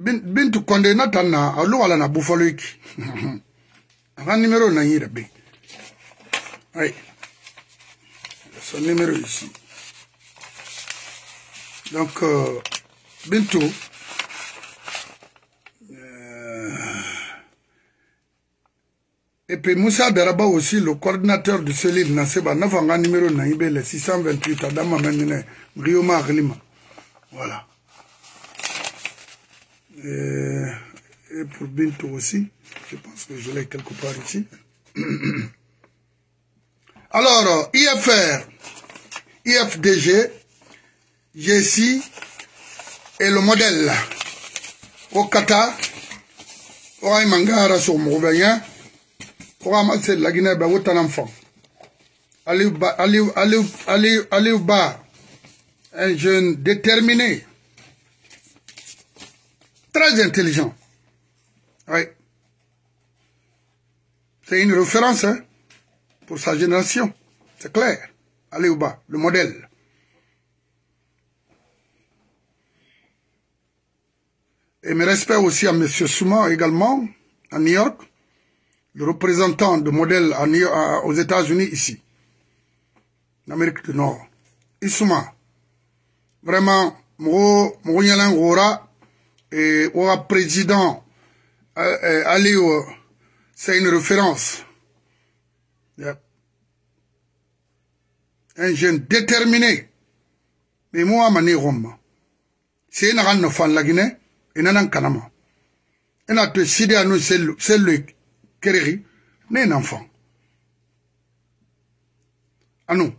bintu konde na tu na olu wala na bufalo iki aka numéro na yira be ay son numéro ici donc euh, euh, et puis Moussa Beraba aussi le coordinateur de ce livre, Naseba nafanga numéro na numéro, le 628 adama menene Rio Marlima voilà euh, et, pour Binto aussi. Je pense que je l'ai quelque part ici. Alors, IFR, IFDG, Jessie et le modèle au Oaimangara sur Mouveyen, pour de la Guinée, un jeune déterminé, Très intelligent. Oui. C'est une référence hein, pour sa génération. C'est clair. Allez au bas, le modèle. Et mes respects aussi à M. Souma également, à New York, le représentant de modèle aux États-Unis ici, L'Amérique du Nord. Issouma, vraiment, et au président euh, euh, Aliou c'est une référence un jeune déterminé mais moi je mani romma c'est une grande fan la Guinée et nanan un et n'a te sidé nous c'est le suis mais un enfant Je suis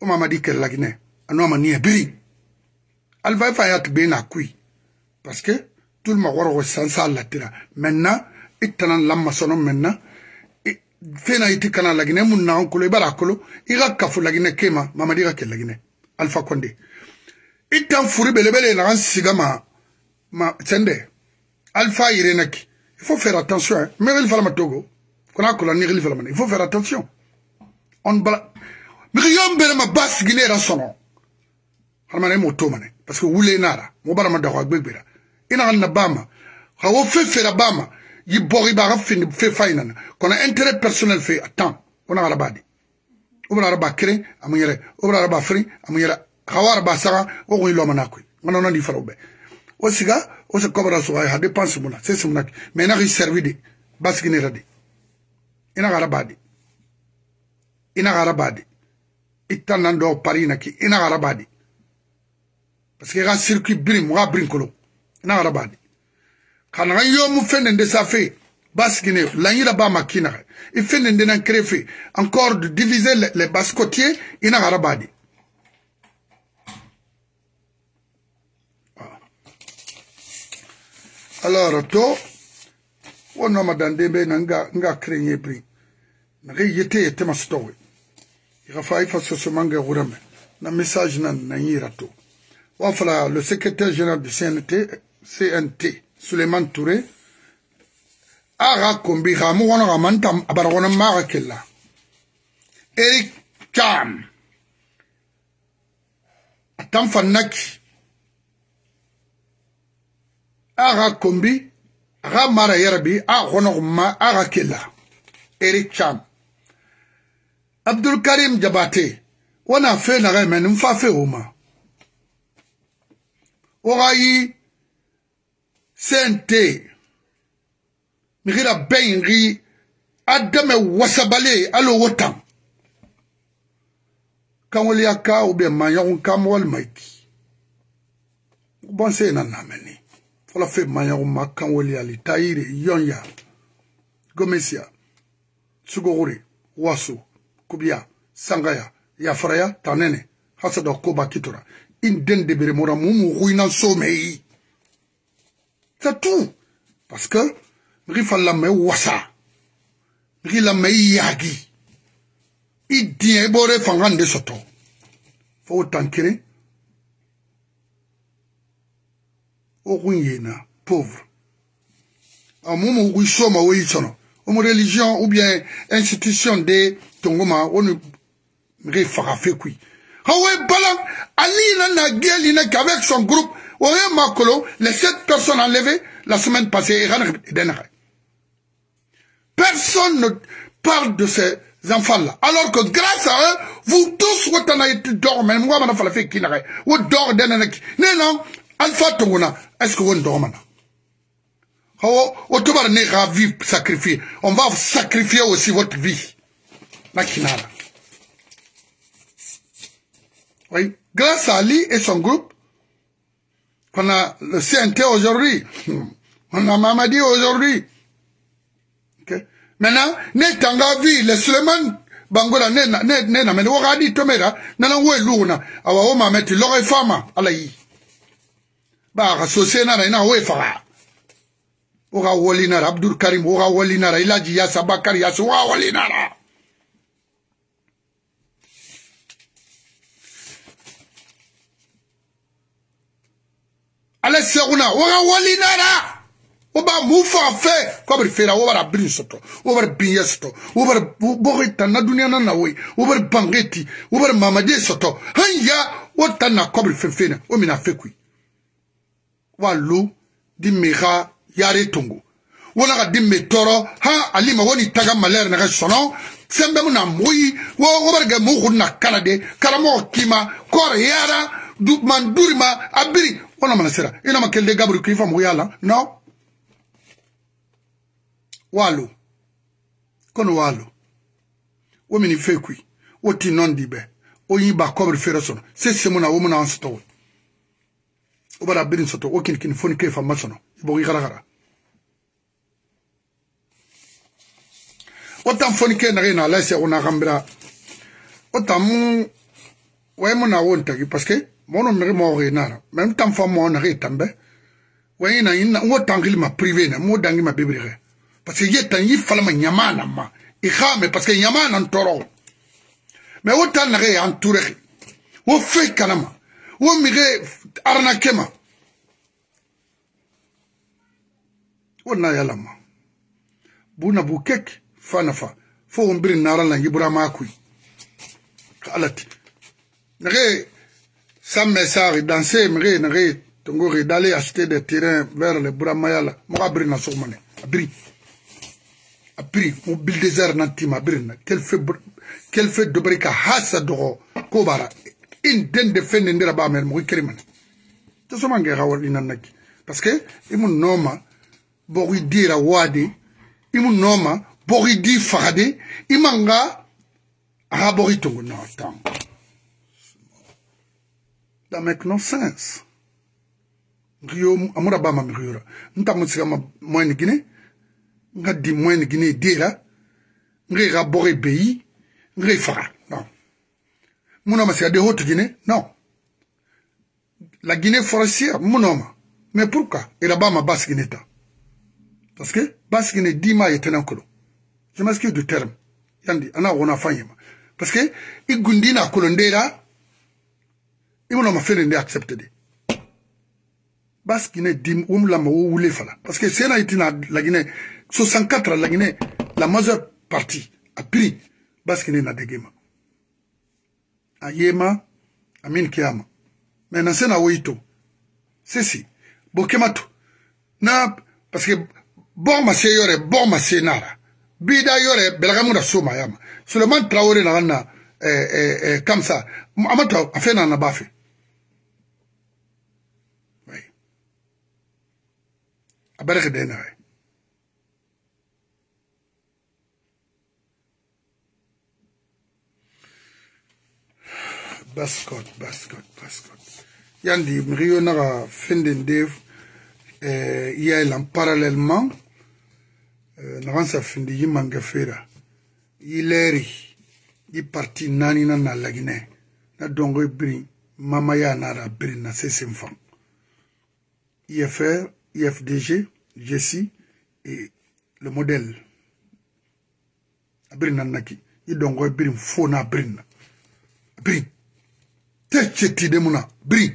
on m'a dit suis la Guinée Je ah nous m'a ni ebiri alva fayat ben parce que tout le mawar ko sansa latira maintenant itana lamma sono maintenant fena iti kana lagine mun na onkolo ibara kolo iga kafu lagine kema mamadi ga ke lagine alpha konde itan furi belebele na siga ma ma tende alpha irenaki il faut faire attention hein. mais il faut matogo kona kola ni il faut il faut faire attention on bala mais yom bele ma bas gine ra sono harmane mo to mane parce que wule nara mo bara ma dawa gbegbera i na na bama ha wo fe fe la bama yi bori ba ga fe fe faina na kono intérêt personnel fe attend ona ala badi obra araba kere amuyere obra araba fri amuyere hawa araba saga wo ko ilo manako ngana na di faro be o siga o se kobra so ha dépense muna c'est sumna mais na ri servi de baski ne radi ina gara badi ina gara badi itan nan do pari na ki ina gara badi parce que ga circuit brim wa brim kolo nagara bani kanaga yomu fenende safe basigine lanyira ba makinaga ifenende nan kerefe encore de diviser les, les bascotiers inagara bani ah. alors to wo noma dandembe na nga nga krenye pri naga yete yete mastowe iga fa ifa sosomanga gurame e na message nan nanyira to wafala le secrétaire général du CNT CNT, Suleiman Touré, Ara Kombi, Ramu, Wana Ramantam, Abarwana Marakella, Eric Cham, Atam Fanaki, Ara Kombi, Ramara Yerbi, Arwana Arakella, Eric Cham, Abdul Karim Jabate, Wana Fe la Menum Fafe Oma, Orayi, sente migira benri adame wasabale alo wotan kanwaleya ka ou bien maɲɔgɔn kam walima iki bɔnse na namɛni fɔlɔfɛ maɲɔgɔn ma kanwaleyali tayire yɔnya gomesiya sugogore waso kubiya sangaya yafaraya tanɛnɛ hasadɔ koba kitora in den debere mora mu mu huinan so meyi Sa tou. Paske, mri fa lamme wasa. Mri lamme yagi. Id diye eh, bore fangande soto. Fa wotan kere. Ou gwenye na, povre. Amou mou gwi sou ma weyit sono. Ou mou religion ou bien institisyon de tongouman. Onu mri fara fe kwi. Ha ah wey balan. Ali nan na gye li nek avek son groupe. rien Makolo, les sept personnes enlevées la semaine passée, ben personne ne parle de ces enfants-là. Alors que grâce à eux, vous tous, vous dormir. dormez. Vous dormez, vous dormez. Non, alpha tongona, est-ce que vous dormez Otobar oh, oh, oh, ne ravi sacrifié. On va sacrifier aussi votre vie. Oui. Grâce à Ali et son groupe, on a le CNT aujourd'hui. On a Mamadi aujourd'hui. Maintenant, dans tanga vie, le Suleiman Bangola, ne, ne, ne, na, mene, a tomera, nana uwe luna, awa oma meti, lore fama, yi. Ba, associé nest we Karim, ilaji ala seguna waga walinara oba mufa fe kwabari fera wobara brin soto wobara binye soto wobara bogoy tanna duniya na nawoy wobara bangeti wobara mamade soto hanya wo tanna kwabari fenfena wo mina fe kui wa lo di mexa yare tongo wona ka di me tɔɔrɔ ali ma woni taga malɛri naga sɔnɔ fɛn bɛ mu na moyi wo wobara gɛ mu xun na kana kima kɔɔrɔ yara man durima abiri wala manasira ina e makelde gabri kuifa muyala no walo kono walo womini fekui woti nondi be oyi ba kobri fere sono sese muna womuna an sotowo obara birin soto wokin kin foni kefa masono ibogi garagara otan foni ke nage na lase ona gambira otan mu waye muna wontagi parce que mono nege mo ge nara mem tam fa mo nege tambe we ina ina wo tangil ma privé na mo dangi ma bibri ge parce que yeta yi fala ma nyamana ma i khame parce que nyamana ntoro me wo tan nege an ture ge wo fe kanama wo mi ge arna kema wo na yala ma buna bu kek fana fa fo on biri nara na yibura ma kui alati nege Sam Messar danser je d'aller acheter des terrains vers le Buramayala. Moi abri na soumane. Abri. Abri. Mon bulldozer nantim abri na. Quel feu quel feu de brica hasa doro kobara. In den de fin Parce que je noma bori dira wadi noma bori di imanga that make no sense rio amura ba mami riora nta mutsika ma moyenne guinée nga di moyenne guinée dira nga ga e boré pays nga e fara non muna masika de haute guinée non la guinée forestière mon homme, mais pourquoi ira bas ma basse guinée ta parce que basse guinée dima yetena colo. je m'excuse du terme yandi ana wona fanyema parce que igundina kolondera ibona mafene nde accepted baskine dim umlama wo wule fala parce que sena itina lagine 64 lagine la majeure partie a pris baskine na degema a yema amin kiama me na sena woito sisi bokema to na parce que bon ma se yore bon ma se nara bida yore belagamu da soma yama suleman traore na na eh, eh, eh, kamsa amata afena na bafe abereke de nawe bascot bascot bascot yandi miri yo naka fenden de eh, yaylan parallèlement eh, nakan safindi yi mange fera i leri i parti nani na na laginɛ na dongo i biri mama ya nara biri na sesen fan i ye fɛ IFDG, GSI et le modèle. Abrin Naki. Il donne un brin faux na brin. Brin. T'es chéti de mouna. Brin.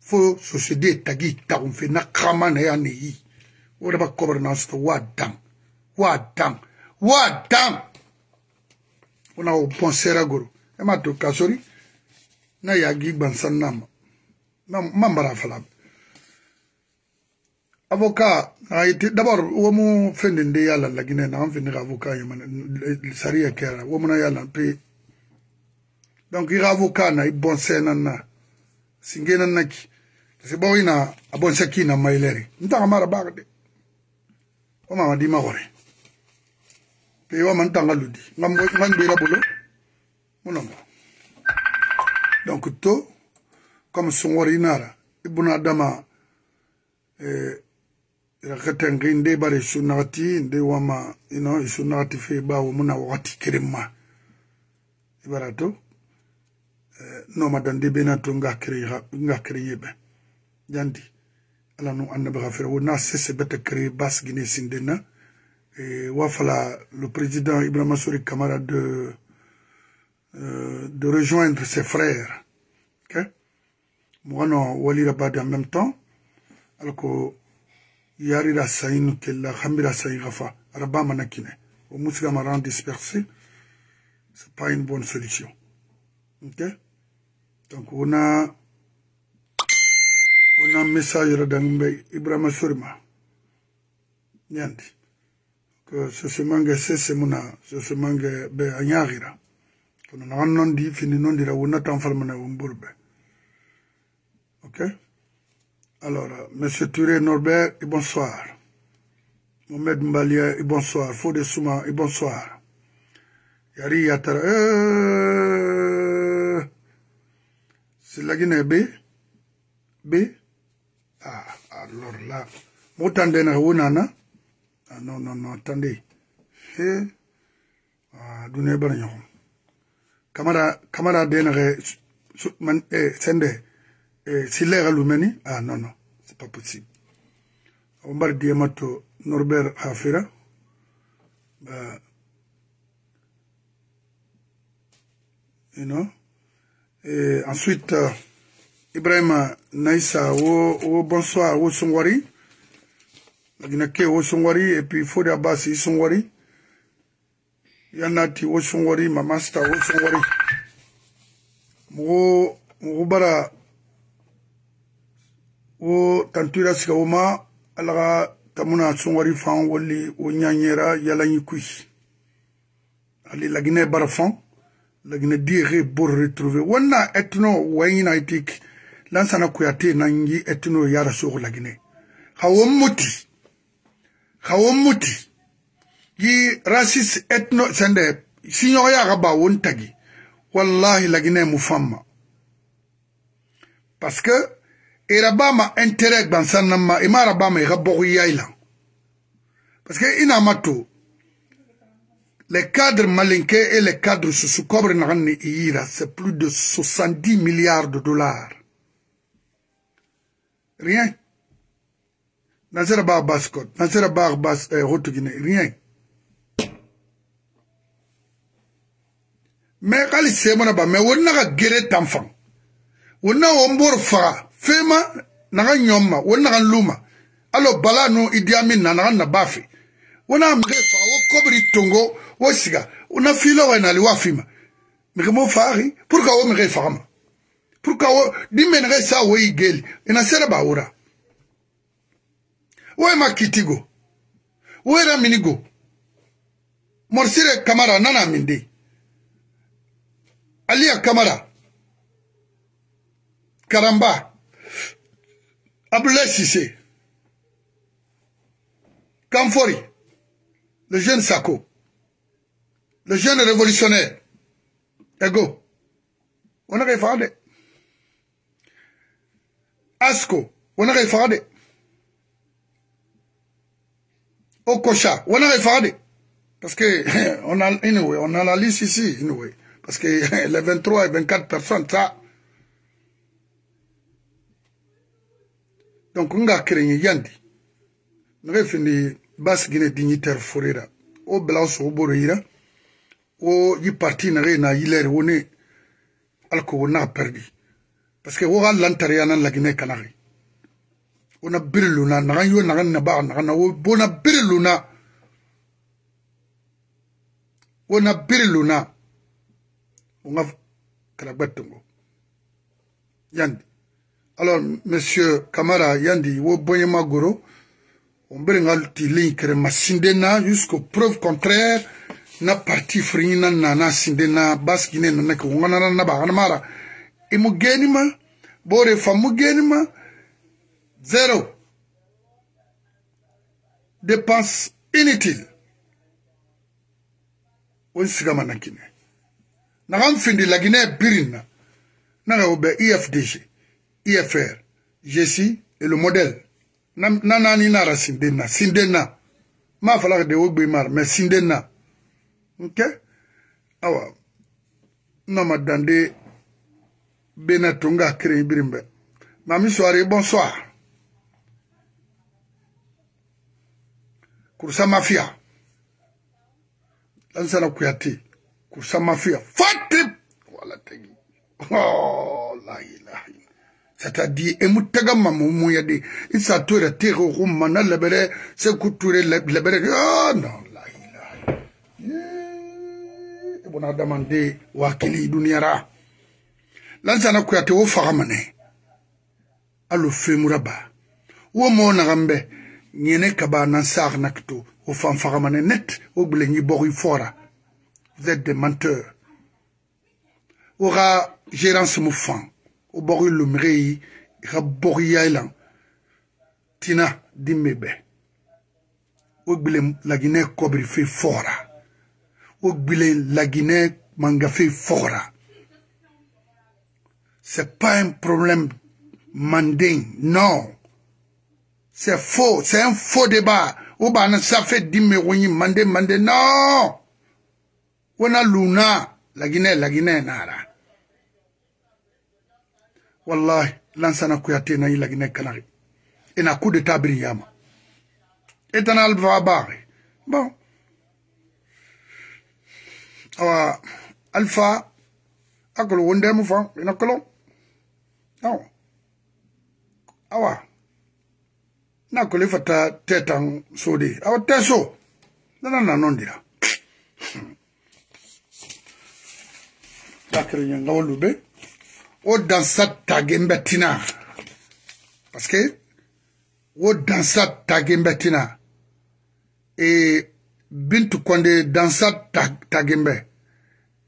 Faux société tagi taoum fait na krama na ya neyi. Ou d'abord gouvernance to wa dang. Wa dang. Wa dang. On a au bon seragoro. Et ma to kasori. Na yagi gbansan nama. Mambara falab. avocat ah, a été d'abord womu fende nde yala la guinée na fende ka avocat yamana sari ya kera womu na yala pe donc ira avocat na ibonse na na singena na ki se bawi na abonse ki na maileri nta mara bagde o mama di ma gore pe wa man tanga ludi ngambo ngambira bolo munongo donc to comme songori nara ibuna dama eh, yaketenge nde ibara isunakati nde wama ino isunakati fe bawo muna wakati kerema ibara to eh, nomada nde bena to nga kere yebe jandi ala nu annabi ka fere wo na sese bete kere basigine sindena eh, wa fala le président ibrahima sori camara de eh, de rejoindre ses frères ok mugano walira bade en même temps alko yarira sayinu kella la sayi gafa araba n'a kine o musiga maran rend dispersé c'est pas une bonne solution ok donc on a on a message dangbe ibrahima surima que ko sose mange c'est muna sose mange be a ñaxira kono non noon di fini dira wona tan falmana wo ok Alors, M. Turé Norbert, et bonsoir. Mohamed Mbalia, et bonsoir. Fodé Souma, et bonsoir. Yari Yatara, euh... c'est la Guinée B B Ah, alors là. Motande na wonana. Ah non, non, non, attendez. Eh, ah, Duné Barnyon. Kamara, Kamara Denare, eh, Sende. Eh, l'air à l'oumeni Ah non, non, c'est pas possible. On parle Diamato, Norbert Afira. Bah, you know. Et ensuite, euh, Ibrahim Naïssa, oh, oh, bonsoir, oh, Songwari. Gineke, oh, Songwari. Et puis Fode Abbas, Songwari. qui oh, Songwari. Ma master, oh, Songwari. Mou, mou, bara, wo tantura si wuma alaga tamuna tamuna songwari fan wali wo ɲaɲɛra yala kui ali la bara fan laginɛ diere bor ethno etno wayina itik lansana kuyate nangi etno yara sogo laginɛ khawomuti muti muti rasis etno sende Signor ya wuntagi. won tagi wallahi lagine mufama. parce que irabama ma intérêt gbansan nan ma i ma parce que il a ma les le cadre et les cadres sous sous nagan ni i c'est plus de 70 milliards de dollars rien nasera baa bas kod nasera bas eh, rien mais hali semana ba mais on ka gere tan fan wonna wo n fema naga nyoma wo naga luma alo bala no idiami na naga nabafi wona mgefa wo kobri tongo wo siga una filo wa na liwa fima mke mo fari pour wo mege fama pour ka wo sa wo igeli ina sera baura wo ma kitigo wo era minigo morsire kamara nana mindi alia kamara karamba Abelès ici, le jeune Sako, le jeune révolutionnaire, Ego, on a Fardé, Asko, on a Fardé, Okocha, on a Fardé, parce que on a, on a la liste ici, anyway, parce que les 23 et 24 personnes, ça, donc nga kerenye yandi naga fini basigine dignitaire forera o bela sogo boro yira wo yi parti naga na yilere wone alko wo naga perdi parce que woga lantariya na lagine kanagi wona biri luna naga yo naga na baga naga na wona biri luna wona biri luna wonga kala gbattungo yandi alors monsieur camara yandi wo boyema goro omberenga ti ligne kere masinde na jusqu'au preuve contraire na parti fringi na na na sinde na baskine na nake wonganana na bagana mara e mu genima bore fa mu genima zero dépense inutile won sigama na kine naga n findi lagine birin na naga wo be efdg IFR, Jessie est le modèle. Nanani nara sindena, sindena. Ma fala de ogbimar, mais sindena. Ok? Awa. Non, dande benatonga kere ibirimbe. Mami soirée, bonsoir. Kursa mafia. la kuyati. Kursa mafia. Fatip! Voilà, tegi. Oh, la ilaha. c'est-à-dire emutaga mamumuyadi isature tiro kummana lebere sekuture lebere ah, non bunadamaden wakili duniyara lansana kuyate wo fagamane alo femuraba wo mo nagambe ñene kaba nan saag nakito wo fan fagamane net wo gbile ñi bogi fora vous êtes des menteurs wo xa gérance mu fan o bɔgi lumige ye i ka bɔgiya lan tina din be bɛn o gbile laginɛ kɔbirife fɔgɔra o gbile laginɛ mangafe fɔgɔra c'est pas un problème mandin non c'est faux c'est un faux débat o bana safe din be woyi mande mande non wona luna laginɛ laginɛ nara wallahi lansana kuyate na ilagine kanari ina coup tabri yama etana alfa bare bon awa alfa akolo wondemu fa ina kolo awa awa na kole fata tetan sode awa teso nana nanondira dakiri ñangawolu be wo dansa tage n bɛ tina parske wo dansa tage n bɛ tina e bintu kɔnde dansa tage n bɛ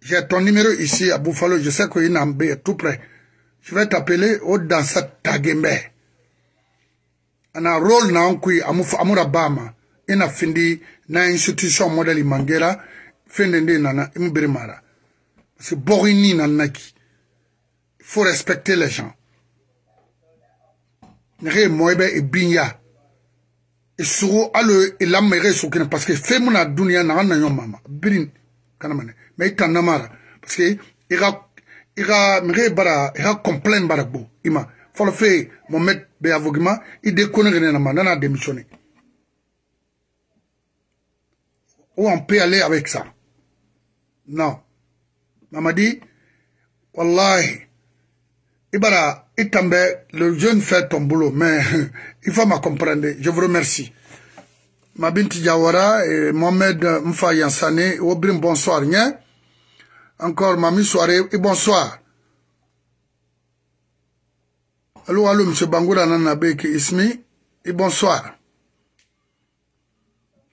j'ai ton numéro ici à Buffalo je sais qu'il n'en est tout près je vais t'appeler wo dansa tage n bɛ ana role na nkui amura bama ina e findi na institution model mangera fende ndi nana imbere mara si bori ni nanaki faut respecter les gens. respecter moebe gens. Il alo respecter les Parce que na dounia na yon mama birin Kanamane. me parce que il ira faut respecter bara gens. complain bara bo ima folo fe momet be avogima ide il na démissionner on peut aller avec ça non mama dit wallahi Ibara, també, le jeune fait ton boulot, mais il faut me comprendre. Je vous remercie. Mabinti Jawara et Mohamed Mfa Yansane, Obrim, bonsoir. Encore mamie, Soirée et bonsoir. Allô, allô, M. Bangoura Nanabeke Ismi et bonsoir.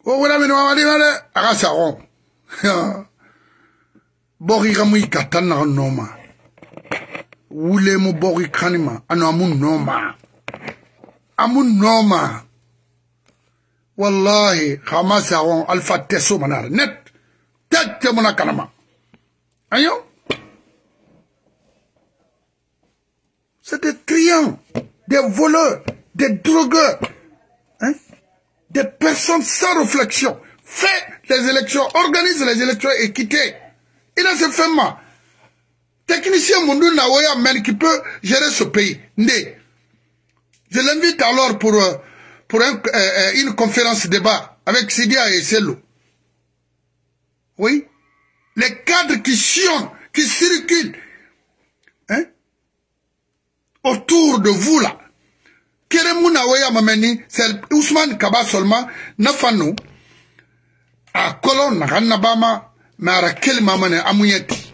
Oh, voilà, mais nous allons aller à allez, allez, oh. Noma wule mu kanima ano amu noma amu noma wallahi kama saron alfa teso manar net tete muna kanama ayo c'est des triants des voleurs des drogueurs hein? des personnes sans réflexion fais les élections organise les élections et quitte. il a ce fait Technicien Mundu nawaya Men qui peut gérer ce pays. Ndé. Je l'invite alors pour, euh, pour euh, euh, une conférence débat avec Sidia et Selou. Oui. Les cadres qui qui circulent hein, autour de vous là. Keremu nawaya Mameni, c'est Ousmane Kaba seulement, Nafanu, à Kolon, Ranabama, mais à Raquel Mamane, Amouyeti.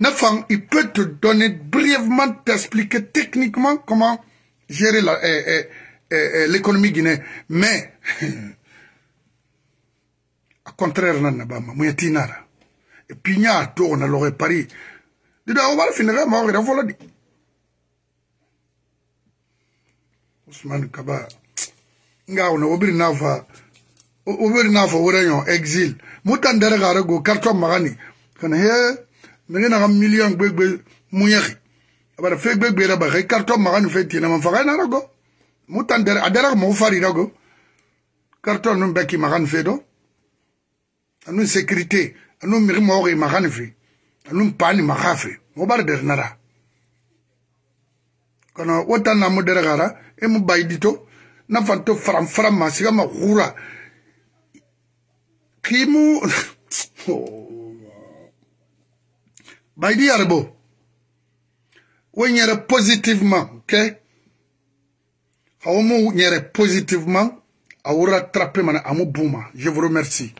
Nafang, il peut te donner brièvement, t'expliquer techniquement comment gérer eh, eh, eh, l'économie guinéenne. Mais, à contraire, nan nabama, mouyetinara. Et puis, tourne a tout, on a l'aurait pari. Il doit avoir fini, hein, mort, il a volé. Ousmane Kaba, nga on a obri nafa, obri nafa, oureyon, exil. Moutan derrière, go, carton magani. Quand, hé, ndenge na ga million gbegbe munyegi abara fe gbegbe ra ba ge karto maga nu fe tina man faga na rago mutan der adara mo fari rago karto nu beki maga nu fe do anu sécurité anu miri mo ge maga nu fe anu pani maga fe mo bar der nara kono wotan na mo der gara e mu baydito na fanto faram faram ma siga ma khura kimu oh. bayidi yɛre bo wo nyɛrɛ positivement ok hawo mu nyɛrɛ positivement a wo rattrape mana amu buma je vous remercie